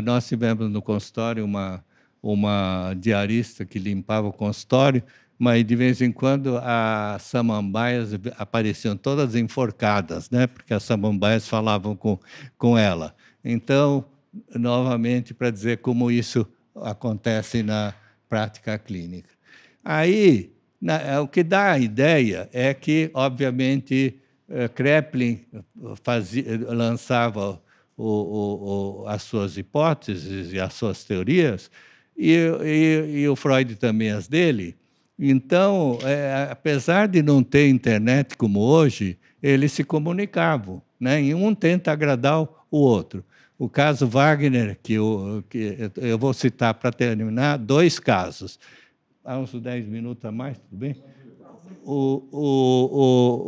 nós tivemos no consultório uma uma diarista que limpava o consultório, mas de vez em quando as samambaias apareciam todas enforcadas, né? porque as samambaias falavam com, com ela. Então, novamente, para dizer como isso acontece na prática clínica. Aí, na, é, o que dá a ideia é que, obviamente, eh, Kreplin fazia, lançava o, o, o, as suas hipóteses e as suas teorias, e, e, e o Freud também as dele. Então, é, apesar de não ter internet como hoje, eles se comunicavam, né? E um tenta agradar o outro. O caso Wagner, que eu, que eu vou citar para terminar, dois casos. Há uns 10 minutos a mais, tudo bem? O, o,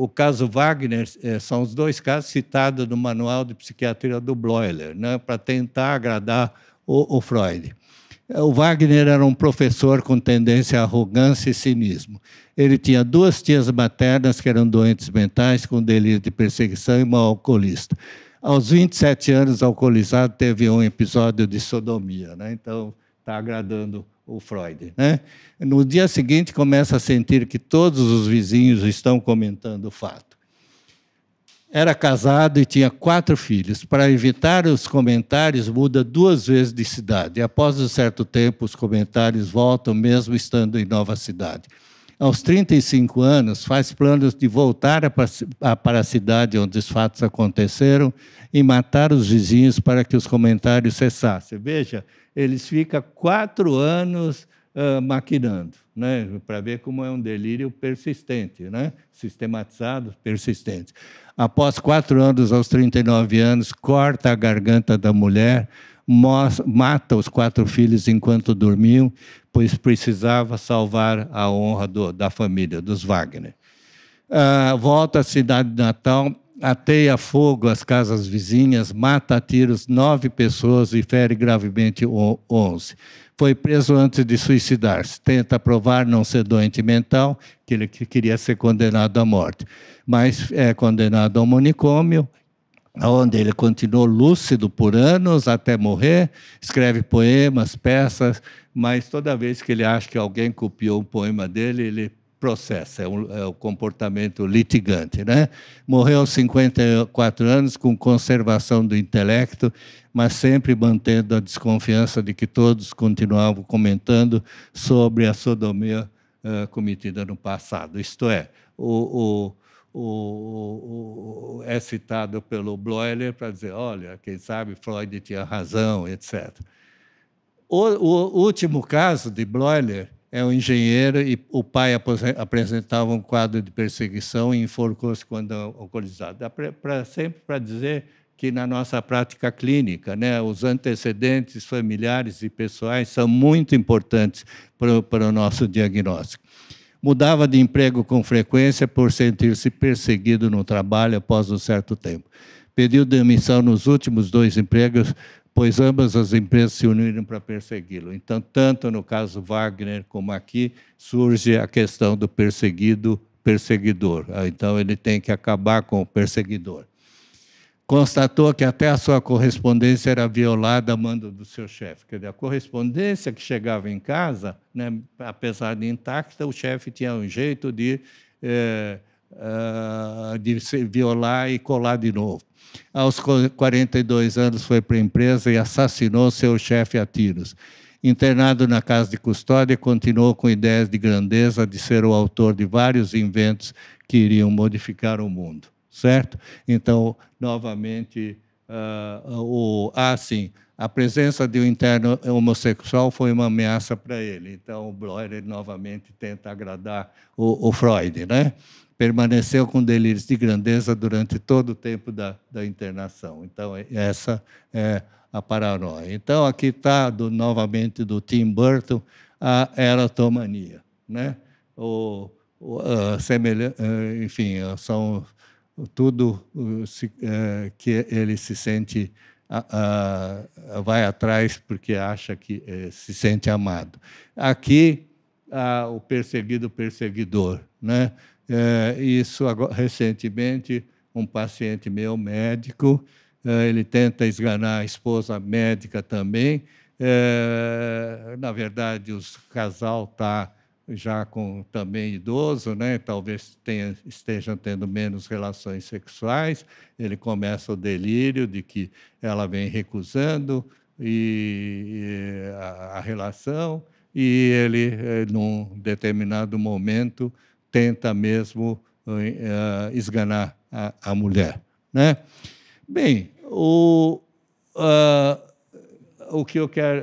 o, o caso Wagner é, são os dois casos citados no Manual de Psiquiatria do Bloiler, né, para tentar agradar o, o Freud. O Wagner era um professor com tendência à arrogância e cinismo. Ele tinha duas tias maternas que eram doentes mentais, com delírio de perseguição e uma alcoolista. Aos 27 anos, alcoolizado, teve um episódio de sodomia. Né? Então, está agradando o Freud. Né? No dia seguinte, começa a sentir que todos os vizinhos estão comentando o fato. Era casado e tinha quatro filhos. Para evitar os comentários, muda duas vezes de cidade. Após um certo tempo, os comentários voltam, mesmo estando em nova cidade. Aos 35 anos, faz planos de voltar para a cidade onde os fatos aconteceram e matar os vizinhos para que os comentários cessassem. Veja, eles ficam quatro anos uh, maquinando, né? para ver como é um delírio persistente, né? sistematizado, persistente. Após quatro anos, aos 39 anos, corta a garganta da mulher, mata os quatro filhos enquanto dormiam, pois precisava salvar a honra do, da família, dos Wagner. Uh, volta à cidade natal, ateia fogo às casas vizinhas, mata a tiros nove pessoas e fere gravemente onze. Foi preso antes de suicidar-se. Tenta provar não ser doente mental, que ele queria ser condenado à morte. Mas é condenado ao manicômio, onde ele continuou lúcido por anos até morrer, escreve poemas, peças, mas toda vez que ele acha que alguém copiou um poema dele, ele processo, é, um, é o comportamento litigante. Né? Morreu aos 54 anos, com conservação do intelecto, mas sempre mantendo a desconfiança de que todos continuavam comentando sobre a sodomia uh, cometida no passado. Isto é, o, o, o, é citado pelo Bloiler para dizer: olha, quem sabe Freud tinha razão, etc. O, último caso de Bloiler é um engenheiro e o pai apresentava um quadro de perseguição e enforcou-se quando alcoolizado. Para sempre para dizer que na nossa prática clínica, né, os antecedentes familiares e pessoais são muito importantes para o nosso diagnóstico. Mudava de emprego com frequência por sentir-se perseguido no trabalho após um certo tempo. Pediu demissão nos últimos dois empregos pois ambas as empresas se uniram para persegui-lo. Então, tanto no caso Wagner como aqui, surge a questão do perseguido, perseguidor. Ah, então, ele tem que acabar com o perseguidor. Constatou que até a sua correspondência era violada a mando do seu chefe. Quer dizer, a correspondência que chegava em casa, né, apesar de intacta, o chefe tinha um jeito de. Eh, de se violar e colar de novo. Aos 42 anos foi para a empresa e assassinou seu chefe a tiros. Internado na casa de custódia, continuou com ideias de grandeza de ser o autor de vários inventos que iriam modificar o mundo, certo? Então, novamente, uh, o, ah, sim, a presença de um interno homossexual foi uma ameaça para ele. Então, o Breuer novamente tenta agradar o, o, Freud. Né? Permaneceu com delírios de grandeza durante todo o tempo da, da internação. Então, é, essa é a paranoia. Então, aqui está novamente do Tim Burton a erotomania Né? O, o, uh, uh, enfim, são tudo uh, se, é, que ele se sente a, a, vai atrás porque acha que é, se sente amado. Aqui a, o perseguido perseguidor, né? É, isso agora, recentemente um paciente meu médico ele tenta esganar a esposa médica também. na verdade, o casal está já com também idoso, né? talvez tenha, esteja tendo menos relações sexuais, ele começa o delírio de que ela vem recusando e, e a, a, relação, e ele, eh, num determinado momento, tenta mesmo eh, eh, esganar a, a, mulher. Né? Bem, o, uh, o que eu quero.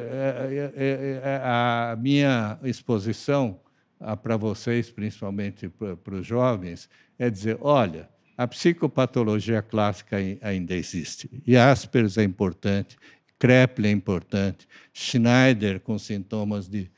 a minha exposição para vocês, principalmente para os jovens, é dizer: olha, a psicopatologia clássica ainda existe. E Asperger é importante, Kreppel é importante, Schneider com sintomas de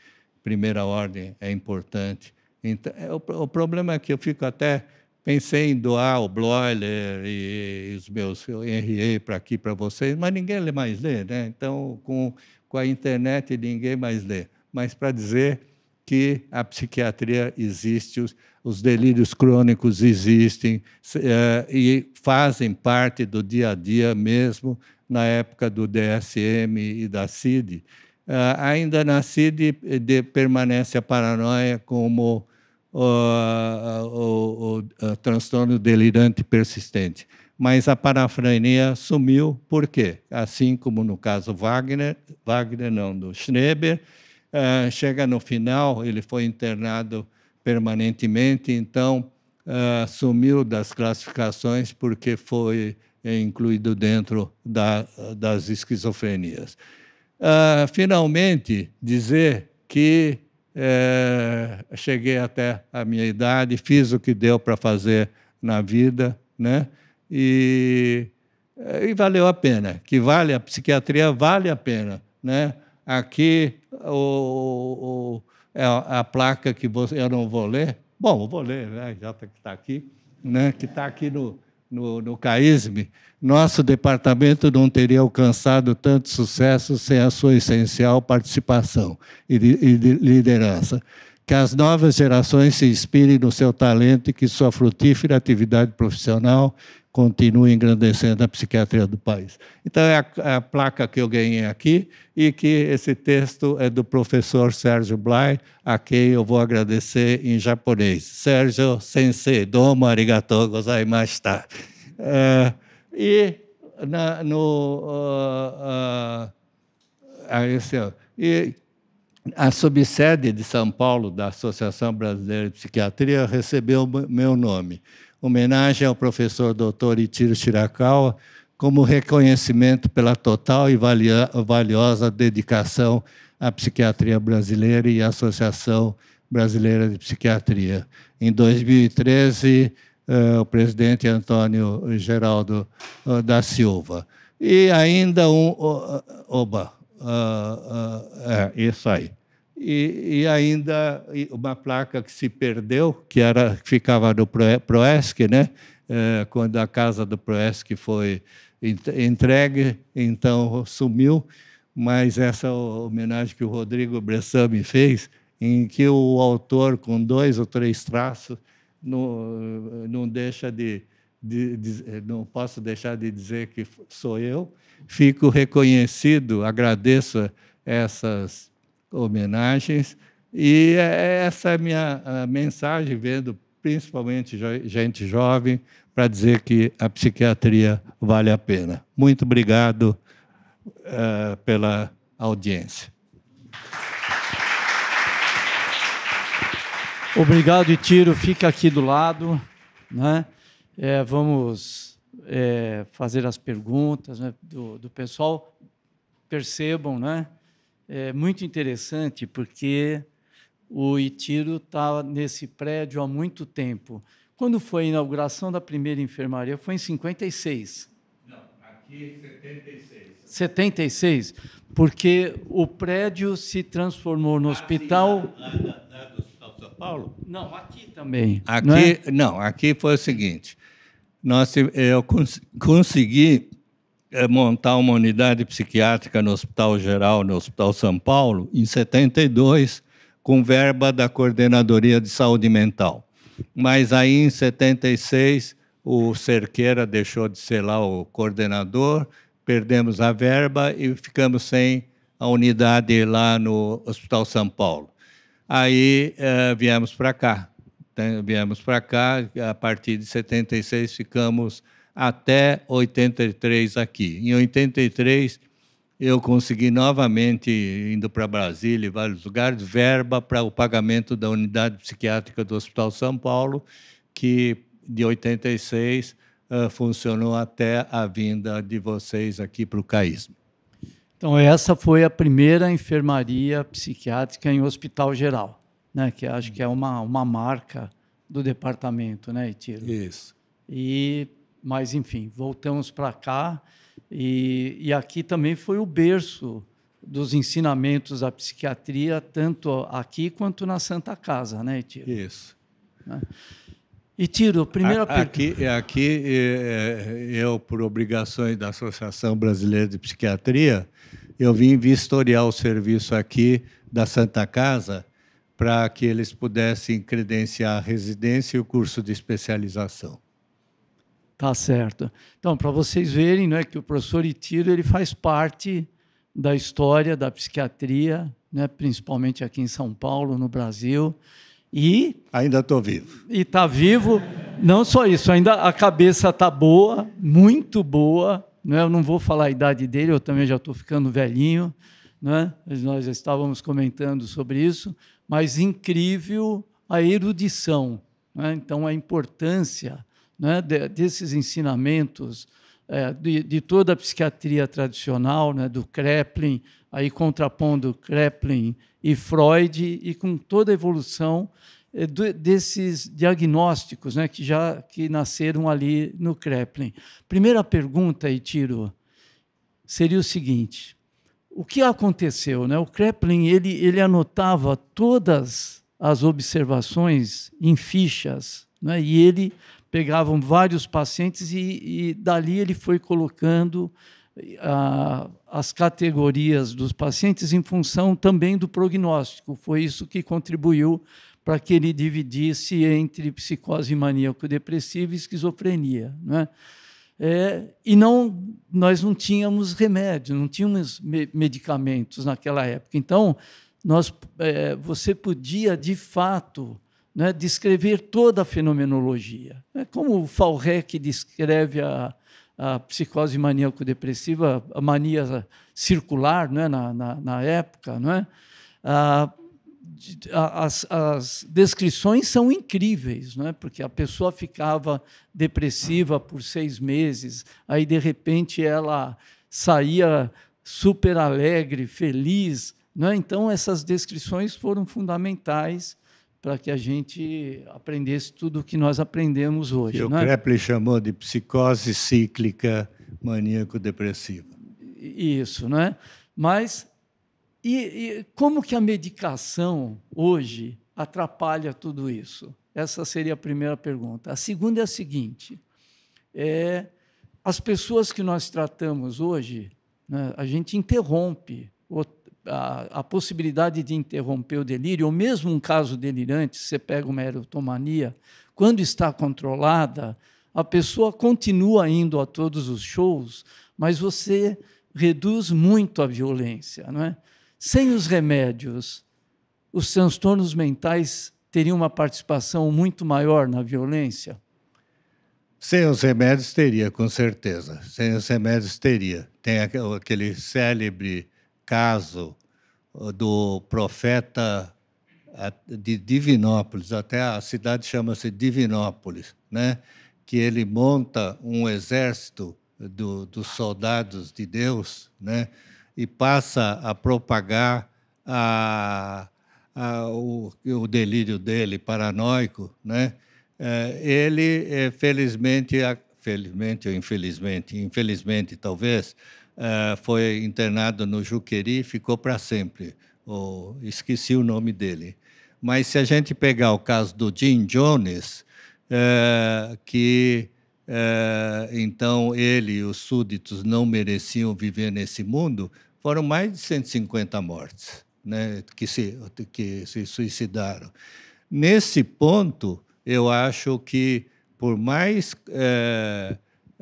primeira ordem é importante. Então, é, o, o, problema é que eu fico até pensei em doar o Bloiler e, e os meus Henrier para aqui para vocês, mas ninguém mais lê, né? Então, com, com a internet ninguém mais lê. Mas para dizer que a psiquiatria existe, os, os delírios crônicos existem é, e fazem parte do dia a dia mesmo na época do DSM e da CID. Ah, ainda na CID eh, de, permanece a paranoia como o, o, o, o transtorno delirante persistente mas a parafrenia sumiu, por quê? Assim como no caso Wagner, Wagner não, do Schneeber, Uh, chega no final, ele foi internado permanentemente, então uh, sumiu das classificações porque foi incluído dentro da, das esquizofrenias. Uh, finalmente, dizer que eh, cheguei até a minha idade, fiz o que deu para fazer na vida, né? E, eh, e valeu a pena, que vale, a psiquiatria vale a pena, né? aqui o, o, a, é a, placa que você, eu não vou ler. Bom, vou ler, né? já tá, que está aqui, né? que está aqui no, no, no CAISME. Nosso departamento não teria alcançado tanto sucesso sem a sua essencial participação e, e liderança que as novas gerações se inspirem no seu talento e que sua frutífera atividade profissional continue engrandecendo a psiquiatria do país. Então, é a, é a, placa que eu ganhei aqui e que esse texto é do professor Sérgio Blay, a quem eu vou agradecer em japonês. Sérgio Sensei, domo arigatou gozaimashita. É, e na, no... Uh, uh, esse, e a subsede de São Paulo da Associação Brasileira de Psiquiatria recebeu meu nome homenagem ao professor Dr. Itiro Shirakawa como reconhecimento pela total e valiosa dedicação à psiquiatria brasileira e à Associação Brasileira de Psiquiatria. Em 2013, eh, o presidente Antônio Geraldo eh, da Silva. E ainda um. Oba! Ah, ah, é, isso aí e, e, ainda uma placa que se perdeu, que era ficava no Proesc, né? É, quando a casa do Proesc foi entregue, então sumiu. Mas essa homenagem que o Rodrigo Bressan me fez, em que o autor, com dois ou três traços, não, não deixa de, de, de, não posso deixar de dizer que sou eu. Fico reconhecido, agradeço essas homenagens. E é, é essa é a minha mensagem, vendo principalmente gente jovem, para dizer que a psiquiatria vale a pena. Muito obrigado eh, pela audiência. Obrigado, Itiro. Fica aqui do lado. Né? É, vamos é, fazer as perguntas né, do, do pessoal. Percebam, né? é, muito interessante, porque o Itiro está nesse prédio há muito tempo. Quando foi a inauguração da primeira enfermaria? Foi em 56. Não, aqui em 76. 76, porque o prédio se transformou no ah, hospital. lá, do Hospital São Paulo? Não, aqui também. Aqui, não, é? não aqui foi o seguinte: nós, eu cons consegui é montar uma unidade psiquiátrica no Hospital Geral, no Hospital São Paulo, em 72, com verba da Coordenadoria de Saúde Mental. Mas aí, em 76, o Cerqueira deixou de ser lá o coordenador, perdemos a verba e ficamos sem a unidade lá no Hospital São Paulo. Aí eh, viemos para cá. viemos para cá, a partir de 76 ficamos até 83 aqui. Em 83 eu consegui novamente indo para Brasília e vários lugares verba para o pagamento da unidade psiquiátrica do Hospital São Paulo, que de 86 uh, eh, funcionou até a vinda de vocês aqui para o Caísmo. Então essa foi a primeira enfermaria psiquiátrica em Hospital Geral, né? Que acho que é uma, uma marca do departamento, né, Itiro? Isso. E mas, enfim, voltamos para cá. E, e, aqui também foi o berço dos ensinamentos da psiquiatria, tanto aqui quanto na Santa Casa, né, Tiro? Isso. Né? E Tiro, primeira pergunta. Aqui, é, aqui é, é, eu, por obrigações da Associação Brasileira de Psiquiatria, eu vim vistoriar o serviço aqui da Santa Casa para que eles pudessem credenciar a residência e o curso de especialização. Tá certo. Então, para vocês verem, né, que o professor Itiro ele faz parte da história da psiquiatria, né, principalmente aqui em São Paulo, no Brasil. E ainda estou vivo. E está vivo. Não só isso, ainda a cabeça está boa, muito boa. Né? Eu não vou falar a idade dele, eu também já estou ficando velhinho. Né? Nós já estávamos comentando sobre isso, mas incrível a erudição. Né? Então, a importância né, desses ensinamentos é, de, de, toda a psiquiatria tradicional, né, do Kreplin, aí contrapondo Kreplin e Freud, e com toda a evolução é, do, desses diagnósticos né, que já que nasceram ali no Kreplin. Primeira pergunta, Itiro, seria o seguinte o que aconteceu? Né? O Kreplin ele, ele anotava todas as observações em fichas né? e ele pegavam vários pacientes e, e dali ele foi colocando ah, as categorias dos pacientes em função também do prognóstico. Foi isso que contribuiu para que ele dividisse entre psicose maníaco-depressiva e esquizofrenia. Né? É, e não, nós não tínhamos remédio, não tínhamos me medicamentos naquela época. Então, nós, é, você podia, de fato, né, descrever toda a fenomenologia. Né, como o Falrec descreve a, a psicose maníaco-depressiva, a mania circular né, na, na, na época, né, a, as, as, descrições são incríveis, é porque a pessoa ficava depressiva por seis meses, aí de repente ela saía super alegre, feliz. É? Então, essas descrições foram fundamentais para que a gente aprendesse tudo o que nós aprendemos hoje. Que o né? chamou de psicose cíclica maníaco-depressiva. Isso, né? Mas e, e como que a medicação hoje atrapalha tudo isso? Essa seria a primeira pergunta. A segunda é a seguinte: é, as pessoas que nós tratamos hoje, né, a gente interrompe ou a, a, possibilidade de interromper o delírio, ou mesmo um caso delirante, você pega uma erotomania, quando está controlada, a pessoa continua indo a todos os shows, mas você reduz muito a violência. Não é? Sem os remédios, os transtornos mentais teriam uma participação muito maior na violência? Sem os remédios teria, com certeza. Sem os remédios teria. Tem aquele célebre caso uh, do profeta de Divinópolis, até a cidade chama-se Divinópolis, né? que ele monta um exército do, dos soldados de Deus né? e passa a propagar a, a, o, o, delírio dele, paranoico. Né? Eh, ele, eh, felizmente, felizmente ou infelizmente, infelizmente talvez, ah, foi internado no Juqueri, ficou para sempre. Ou, esqueci o nome dele. Mas se a gente pegar o caso do Jim Jones, eh, que eh, então ele e os súditos não mereciam viver nesse mundo, foram mais de 150 mortes né, que, se, que se suicidaram. Nesse ponto, eu acho que, por mais é,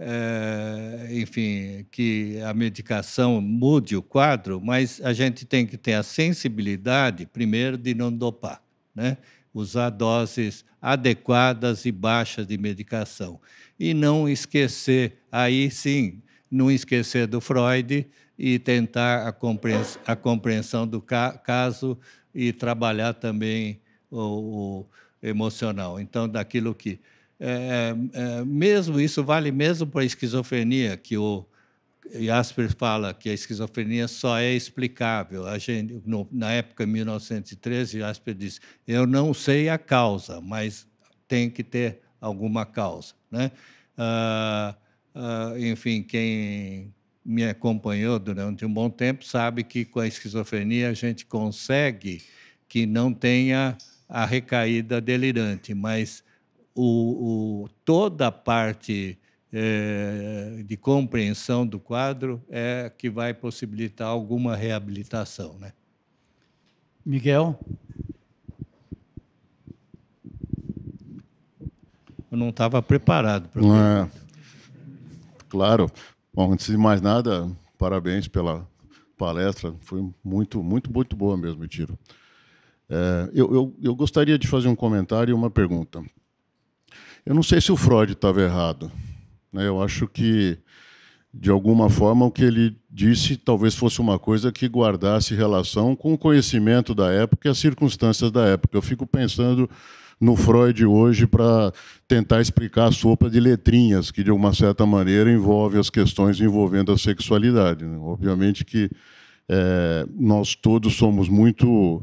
é, enfim, que a medicação mude o quadro, mas a gente tem que ter a sensibilidade, primeiro, de não dopar, né? usar doses adequadas e baixas de medicação. E não esquecer, aí sim, não esquecer do Freud e tentar a, compreensão, a compreensão do ca caso e trabalhar também o, o emocional. Então, daquilo que é, é, é, mesmo isso vale mesmo para a esquizofrenia, que o Jasper fala que a esquizofrenia só é explicável. A gente, no, na época, em 1913, Jasper disse: Eu não sei a causa, mas tem que ter alguma causa. Né? Ah, ah, enfim, quem me acompanhou durante um bom tempo sabe que com a esquizofrenia a gente consegue que não tenha a recaída delirante, mas o, o, toda a parte é, de compreensão do quadro é que vai possibilitar alguma reabilitação. Né? Miguel? Eu não estava preparado para é, Claro. Bom, antes de mais nada, parabéns pela palestra. Foi muito, muito, muito boa mesmo, Tiro. É, eu, eu, eu gostaria de fazer um comentário e uma pergunta. Eu não sei se o Freud estava errado. Né? Eu acho que, de alguma forma, o que ele disse talvez fosse uma coisa que guardasse relação com o conhecimento da época e as circunstâncias da época. Eu fico pensando no Freud hoje para tentar explicar a sopa de letrinhas, que de alguma certa maneira envolve as questões envolvendo a sexualidade. Né? Obviamente que é, nós todos somos muito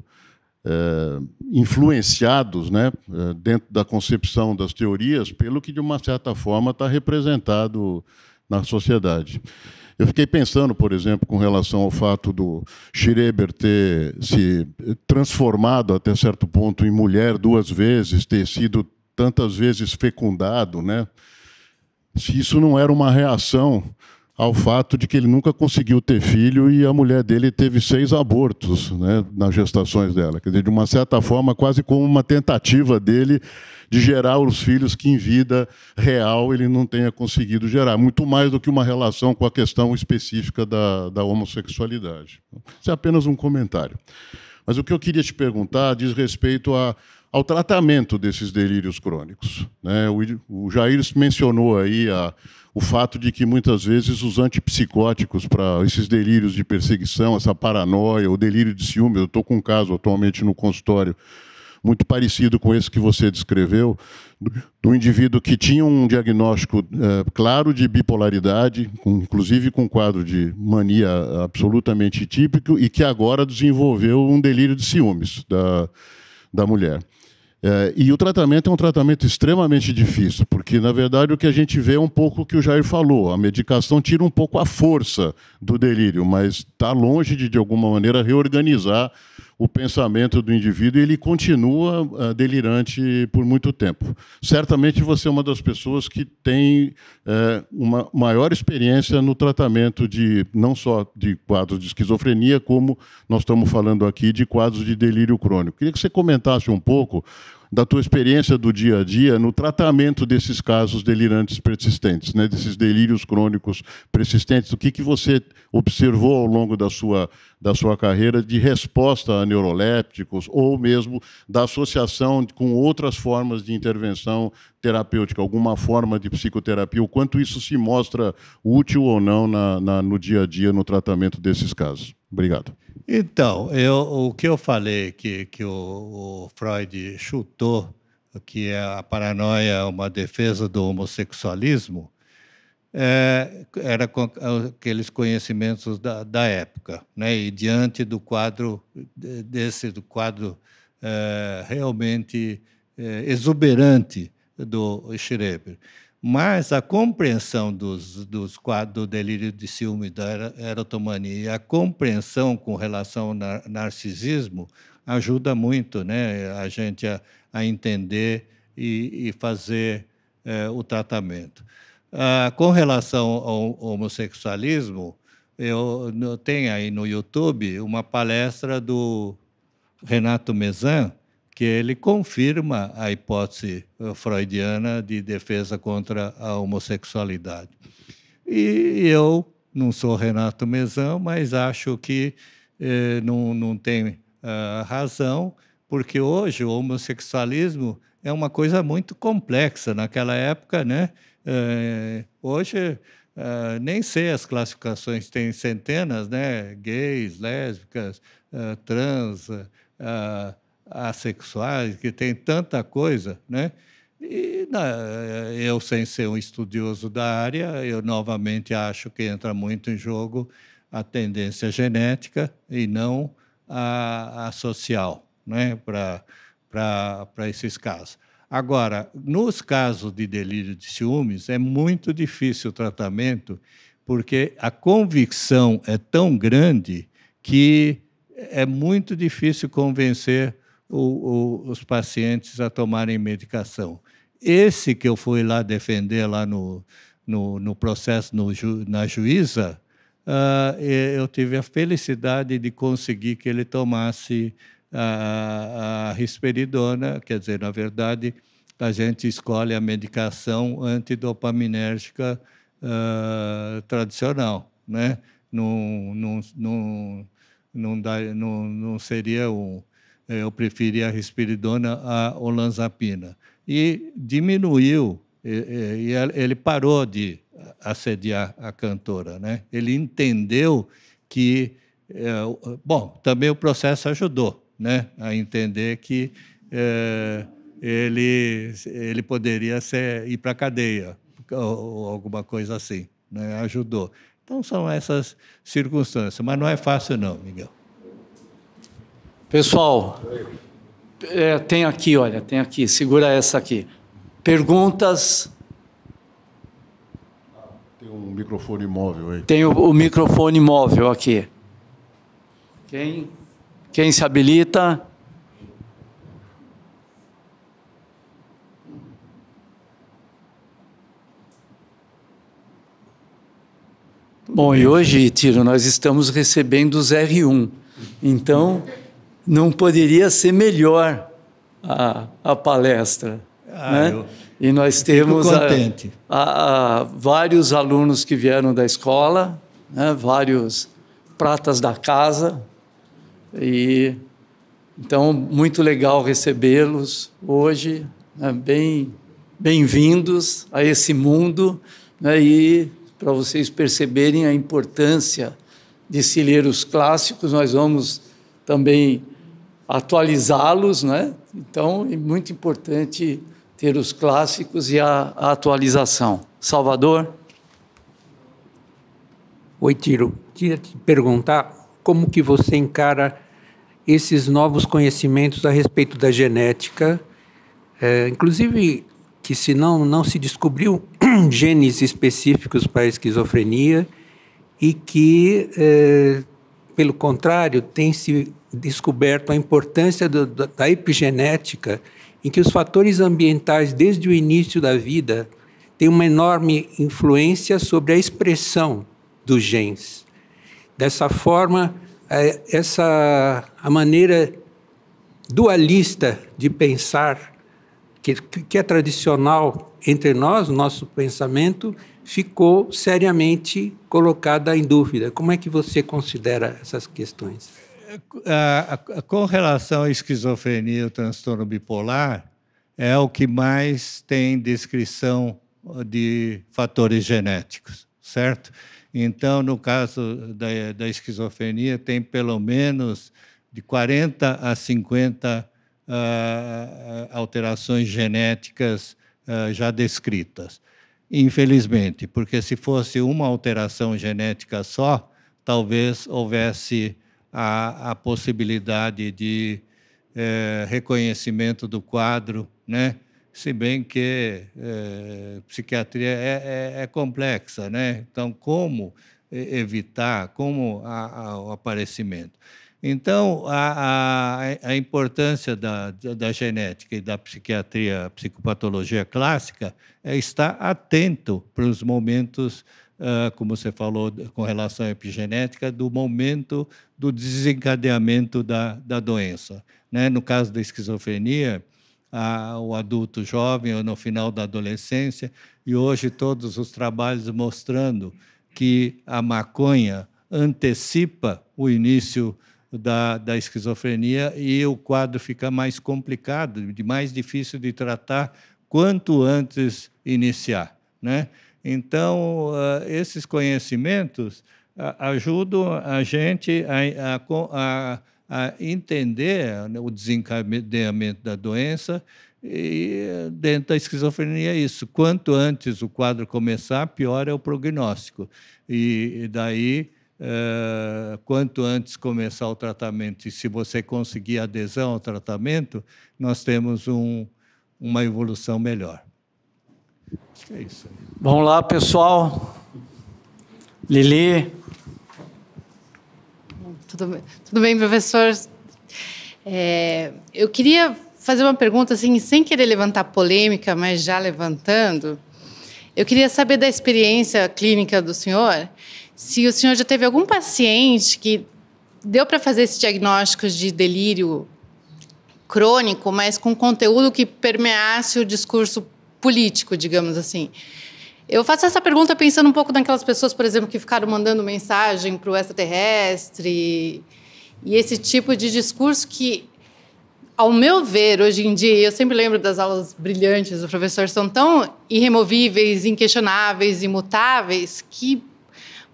eh, influenciados né, eh, dentro da concepção das teorias pelo que, de uma certa forma, está representado na sociedade. Eu fiquei pensando, por exemplo, com relação ao fato do Schreber ter se transformado até certo ponto em mulher duas vezes, ter sido tantas vezes fecundado, né? Se isso não era uma reação ao fato de que ele nunca conseguiu ter filho e a mulher dele teve seis abortos né, nas gestações dela. Quer dizer, de uma certa forma, quase como uma tentativa dele de gerar os filhos que em vida real ele não tenha conseguido gerar, muito mais do que uma relação com a questão específica da, da homossexualidade. Isso é apenas um comentário. Mas o que eu queria te perguntar diz respeito a, ao tratamento desses delírios crônicos. Né? O, o Jair mencionou aí a o fato de que muitas vezes os antipsicóticos para esses delírios de perseguição, essa paranoia, o delírio de ciúme, eu estou com um caso atualmente no consultório muito parecido com esse que você descreveu, do indivíduo que tinha um diagnóstico é, claro de bipolaridade, inclusive com um quadro de mania absolutamente típico, e que agora desenvolveu um delírio de ciúmes da, da mulher. É, e o tratamento é um tratamento extremamente difícil, porque, na verdade, o que a gente vê é um pouco o que o Jair falou: a medicação tira um pouco a força do delírio, mas está longe de, de alguma maneira, reorganizar o pensamento do indivíduo e ele continua ah, delirante por muito tempo. Certamente você é uma das pessoas que tem eh, uma maior experiência no tratamento de não só de quadros de esquizofrenia, como nós estamos falando aqui de quadros de delírio crônico. Queria que você comentasse um pouco da tua experiência do dia a dia no tratamento desses casos delirantes persistentes, né, desses delírios crônicos persistentes, o que, que você observou ao longo da sua, da sua carreira de resposta a neurolépticos ou mesmo da associação com outras formas de intervenção terapêutica, alguma forma de psicoterapia, o quanto isso se mostra útil ou não na, na, no dia a dia, no tratamento desses casos. Obrigado. Então, eu, o que eu falei que, que o, o Freud chutou, que é a paranoia é uma defesa do homossexualismo, é, era com aqueles conhecimentos da, da, época, né? E diante do quadro desse do quadro é, realmente é, exuberante do Schreber. Mas a compreensão dos, dos quadros do delírio de ciúme da erotomania e a compreensão com relação ao nar narcisismo ajuda muito né, a gente a, a entender e, e fazer é, o tratamento. Ah, com relação ao homossexualismo, eu, tenho aí no YouTube uma palestra do Renato Mezan, que ele confirma a hipótese eh, freudiana de defesa contra a homossexualidade. E eu não sou Renato Mesão, mas acho que eh, não, não tem uh, razão, porque hoje o homossexualismo é uma coisa muito complexa. Naquela época, né? Eh, hoje Uh, nem sei as classificações, tem centenas, né? Gays, lésbicas, uh, trans, uh, assexuais, que tem tanta coisa, né? E na, eu, sem ser um estudioso da área, eu novamente acho que entra muito em jogo a tendência genética e não a, a social né? para esses casos. Agora, nos casos de delírio de ciúmes, é muito difícil o tratamento, porque a convicção é tão grande que é muito difícil convencer o, o, os pacientes a tomarem medicação. Esse que eu fui lá defender lá no, no, no processo no ju, na juíza, uh, eu tive a felicidade de conseguir que ele tomasse a, a risperidona, quer dizer, na verdade, a gente escolhe a medicação antidopaminérgica uh, tradicional, né? Não, não, não, não, dá, não, não seria um, é, eu preferi a risperidona à olanzapina. E diminuiu, é, é, e, e, ele parou de assediar a cantora. Né? Ele entendeu que. bom, também o processo ajudou né? a entender que é, ele, ele poderia ser, ir para a cadeia, ou, ou alguma coisa assim. Né? Ajudou. Então, são essas circunstâncias. Mas não é fácil, não, Miguel. Pessoal, é, tem aqui, olha, tem aqui, segura essa aqui. Perguntas. Tem um microfone móvel aí. Tem o, o microfone móvel aqui. Quem, quem se habilita? Bom, e hoje, Tiro, nós estamos recebendo os R1. Então não poderia ser melhor a, a palestra. Ah, né? eu, e nós temos a, a, vários alunos que vieram da escola, né? vários pratas da casa, e então muito legal recebê-los hoje, né? bem bem-vindos a esse mundo, né? e para vocês perceberem a importância de se ler os clássicos, nós vamos também atualizá-los, né? Então, é muito importante ter os clássicos e a, a atualização. Salvador? Oi, Tiro. Queria te perguntar como que você encara esses novos conhecimentos a respeito da genética, é, inclusive que se não, não se descobriu [CLEARS THROAT] genes específicos para a esquizofrenia e que, é, pelo contrário, tem se descoberto a importância do, da epigenética, em que os fatores ambientais, desde o início da vida, têm uma enorme influência sobre a expressão dos genes. Dessa forma, é, essa a maneira dualista de pensar que, que é tradicional entre nós, nosso pensamento, ficou seriamente colocada em dúvida. Como é que você considera essas questões? com relação à esquizofrenia e o transtorno bipolar, é o que mais tem descrição de fatores genéticos, certo? Então, no caso da, da esquizofrenia, tem pelo menos de 40 a 50 uh, ah, alterações genéticas uh, já descritas. Infelizmente, porque se fosse uma alteração genética só, talvez houvesse a, a possibilidade de é, reconhecimento do quadro, né? se bem que é, psiquiatria é, é, é, complexa, né? Então, como evitar, como a, a, o aparecimento? Então, a, a importância da, da, genética e da psiquiatria, psicopatologia clássica, é estar atento para os momentos ah, como você falou, com relação à epigenética, do momento do desencadeamento da, da doença. Né? No caso da esquizofrenia, a, o adulto jovem ou no final da adolescência, e hoje todos os trabalhos mostrando que a maconha antecipa o início da, da esquizofrenia e o quadro fica mais complicado, de mais difícil de tratar quanto antes iniciar, né? Então, ah, esses conhecimentos ah, ajudam a gente a, a, a, entender né, o desencadeamento da doença e, dentro da esquizofrenia, isso. Quanto antes o quadro começar, pior é o prognóstico. E, e daí. Uh, quanto antes começar o tratamento e se você conseguir adesão ao tratamento, nós temos um, uma evolução melhor. É isso aí. Vamos lá, pessoal. Lili. Tudo, tudo bem, professor? É, eu queria fazer uma pergunta, assim, sem querer levantar polêmica, mas já levantando. Eu queria saber da experiência clínica do senhor, se o senhor já teve algum paciente que deu para fazer esse diagnóstico de delírio crônico, mas com conteúdo que permeasse o discurso político, digamos assim. Eu faço essa pergunta pensando um pouco naquelas pessoas, por exemplo, que ficaram mandando mensagem para o extraterrestre e esse tipo de discurso que, ao meu ver, hoje em dia, eu sempre lembro das aulas brilhantes do professor, são tão irremovíveis, inquestionáveis, imutáveis, que,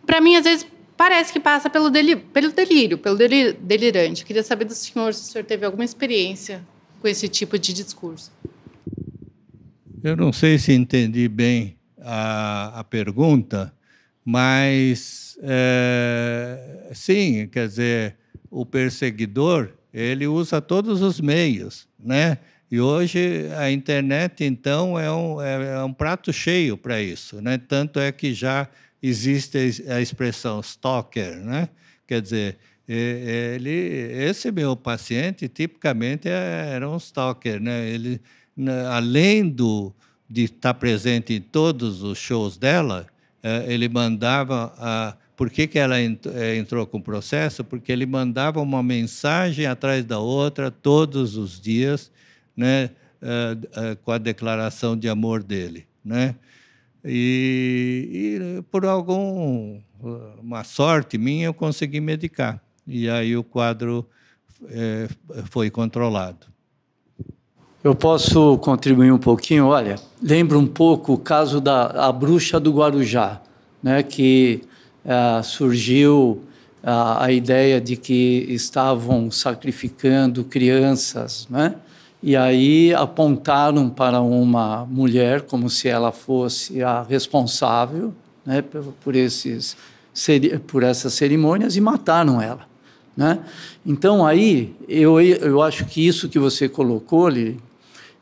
para mim, às vezes parece que passa pelo, delírio, pelo delírio, pelo delirante. Eu queria saber do senhor se o senhor teve alguma experiência com esse tipo de discurso. Eu não sei se entendi bem a, a pergunta, mas é, sim, quer dizer, o perseguidor ele usa todos os meios, né? E hoje a internet, então, é um, é, é um prato cheio para isso. Né? Tanto é que já existe a expressão stalker. Né? Quer dizer, ele, esse meu paciente tipicamente é, era um stalker. Né? Ele né, além do, de estar presente em todos os shows dela, é, ele mandava. A, por que, que ela é, entrou com o processo? Porque ele mandava uma mensagem atrás da outra todos os dias, né, é, com a declaração de amor dele, né? E, e por alguma sorte minha eu consegui medicar e aí o quadro é, foi controlado. Eu posso contribuir um pouquinho? Olha, lembra um pouco o caso da a bruxa do Guarujá, né, que eh, surgiu a ideia de que estavam sacrificando crianças, né? E aí apontaram para uma mulher como se ela fosse a responsável, né, por, por esses por essas cerimônias e mataram ela, né? Então aí eu eu acho que isso que você colocou, Lili,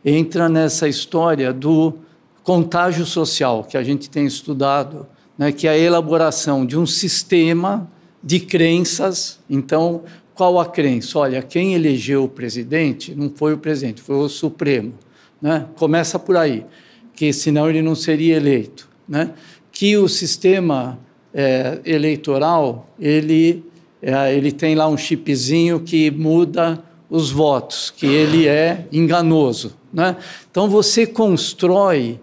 entra nessa história do contágio social que a gente tem estudado, né, que é a elaboração de um sistema de crenças. Então, qual a crença? Olha, quem elegeu o presidente não foi o presidente, foi o Supremo. Né? Começa por aí, que senão ele não seria eleito. Né? Que o sistema é, eleitoral ele, é, ele tem lá um chipzinho que muda os votos, que ele é enganoso. Né? Então você constrói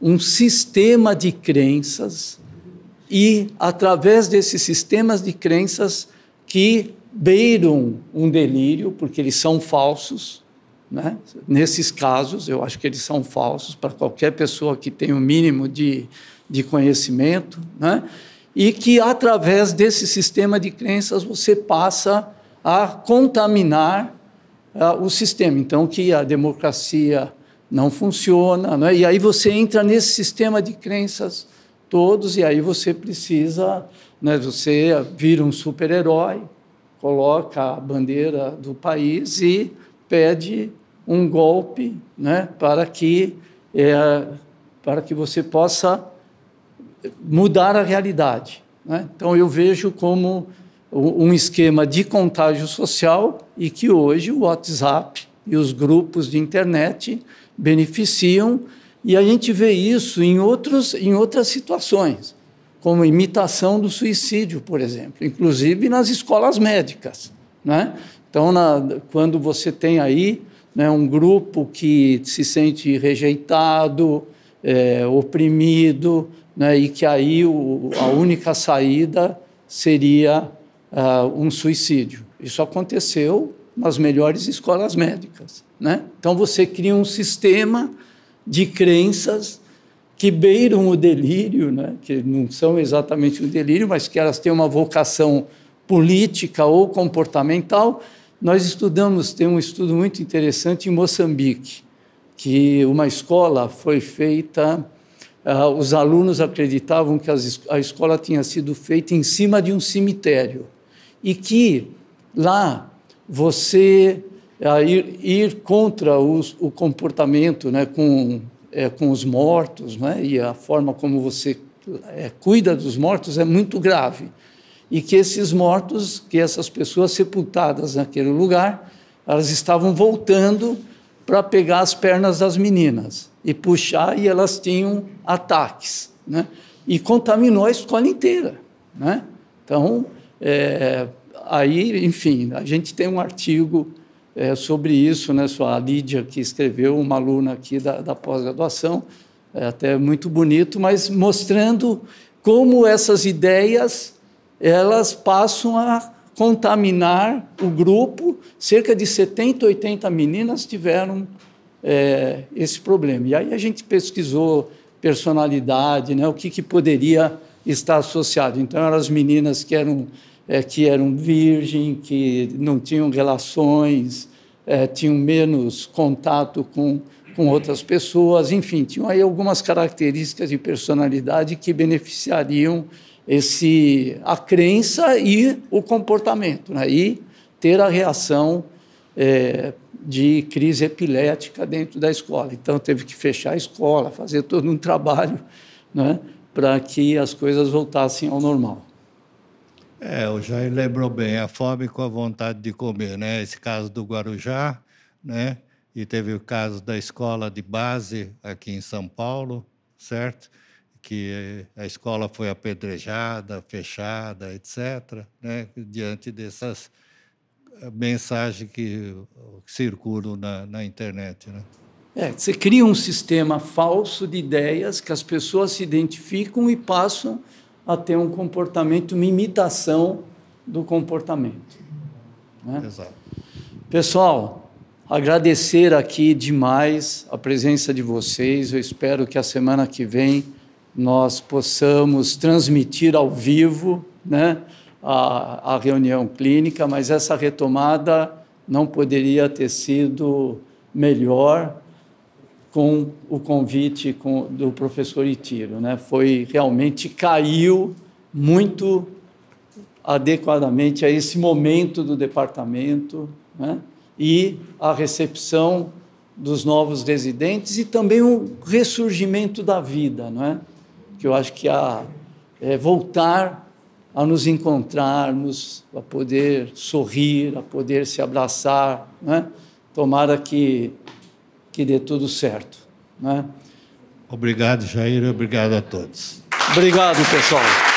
um sistema de crenças e, através desses sistemas de crenças que beiram um delírio, porque eles são falsos, né? nesses casos, eu acho que eles são falsos para qualquer pessoa que tem o um mínimo de, de conhecimento, né? e que através desse sistema de crenças você passa a contaminar uh, o sistema. Então, que a democracia não funciona, é? e aí você entra nesse sistema de crenças todos, e aí você precisa, né, você vira um super-herói, coloca a bandeira do país e pede um golpe né, para, que, é, para que você possa mudar a realidade. Né? Então, eu vejo como um esquema de contágio social e que hoje o WhatsApp e os grupos de internet beneficiam e a gente vê isso em outros em outras situações, como imitação do suicídio, por exemplo, inclusive nas escolas médicas, né? Então, na, quando você tem aí né, um grupo que se sente rejeitado, é, oprimido, né, e que aí o, a única saída seria uh, um suicídio. Isso aconteceu nas melhores escolas médicas. Né? Então você cria um sistema de crenças que beiram o delírio, né? que não são exatamente o delírio, mas que elas têm uma vocação política ou comportamental. Nós estudamos, tem um estudo muito interessante em Moçambique, que uma escola foi feita, uh, os alunos acreditavam que as, a escola tinha sido feita em cima de um cemitério e que lá você é, ir, ir, contra os, o comportamento né, com, é, com os mortos né, e a forma como você é, cuida dos mortos é muito grave. E que esses mortos, que essas pessoas sepultadas naquele lugar, elas estavam voltando para pegar as pernas das meninas e puxar, e elas tinham ataques. Né? E contaminou a escola inteira. Né? Então, é, aí, enfim, a gente tem um artigo é, sobre isso, né? A Lídia, que escreveu, uma aluna aqui da, da pós-graduação, é até muito bonito, mas mostrando como essas ideias elas passam a contaminar o grupo. Cerca de 70, 80 meninas tiveram é, esse problema. E aí a gente pesquisou personalidade, né? o que, que poderia está associado. Então, eram as meninas que eram, é, que eram virgem, que não tinham relações, é, tinham menos contato com, com outras pessoas, enfim, tinham aí algumas características de personalidade que beneficiariam esse a crença e o comportamento, né? e ter a reação é, de crise epilética dentro da escola. Então teve que fechar a escola, fazer todo um trabalho, né? para que as coisas voltassem ao normal. É, o Jair lembrou bem, a fome com a vontade de comer, né? Esse caso do Guarujá, né? E teve o caso da escola de base aqui em São Paulo, certo? Que a escola foi apedrejada, fechada, etc., né? Diante dessas mensagens que circulam na, na internet, né? É, você cria um sistema falso de ideias que as pessoas se identificam e passam a ter um comportamento, uma imitação do comportamento. Né? Exato. Pessoal, agradecer aqui demais a presença de vocês. Eu espero que a semana que vem nós possamos transmitir ao vivo né, a, a reunião clínica, mas essa retomada não poderia ter sido melhor com o convite com, do professor Itiro. Né? Foi realmente caiu muito adequadamente a esse momento do departamento né? e a recepção dos novos residentes e também o ressurgimento da vida, não é? Que eu acho que a é, voltar a nos encontrarmos, a poder sorrir, a poder se abraçar, não é? Tomara que que dê tudo certo. Né? Obrigado, Jair. Obrigado a todos. Obrigado, pessoal.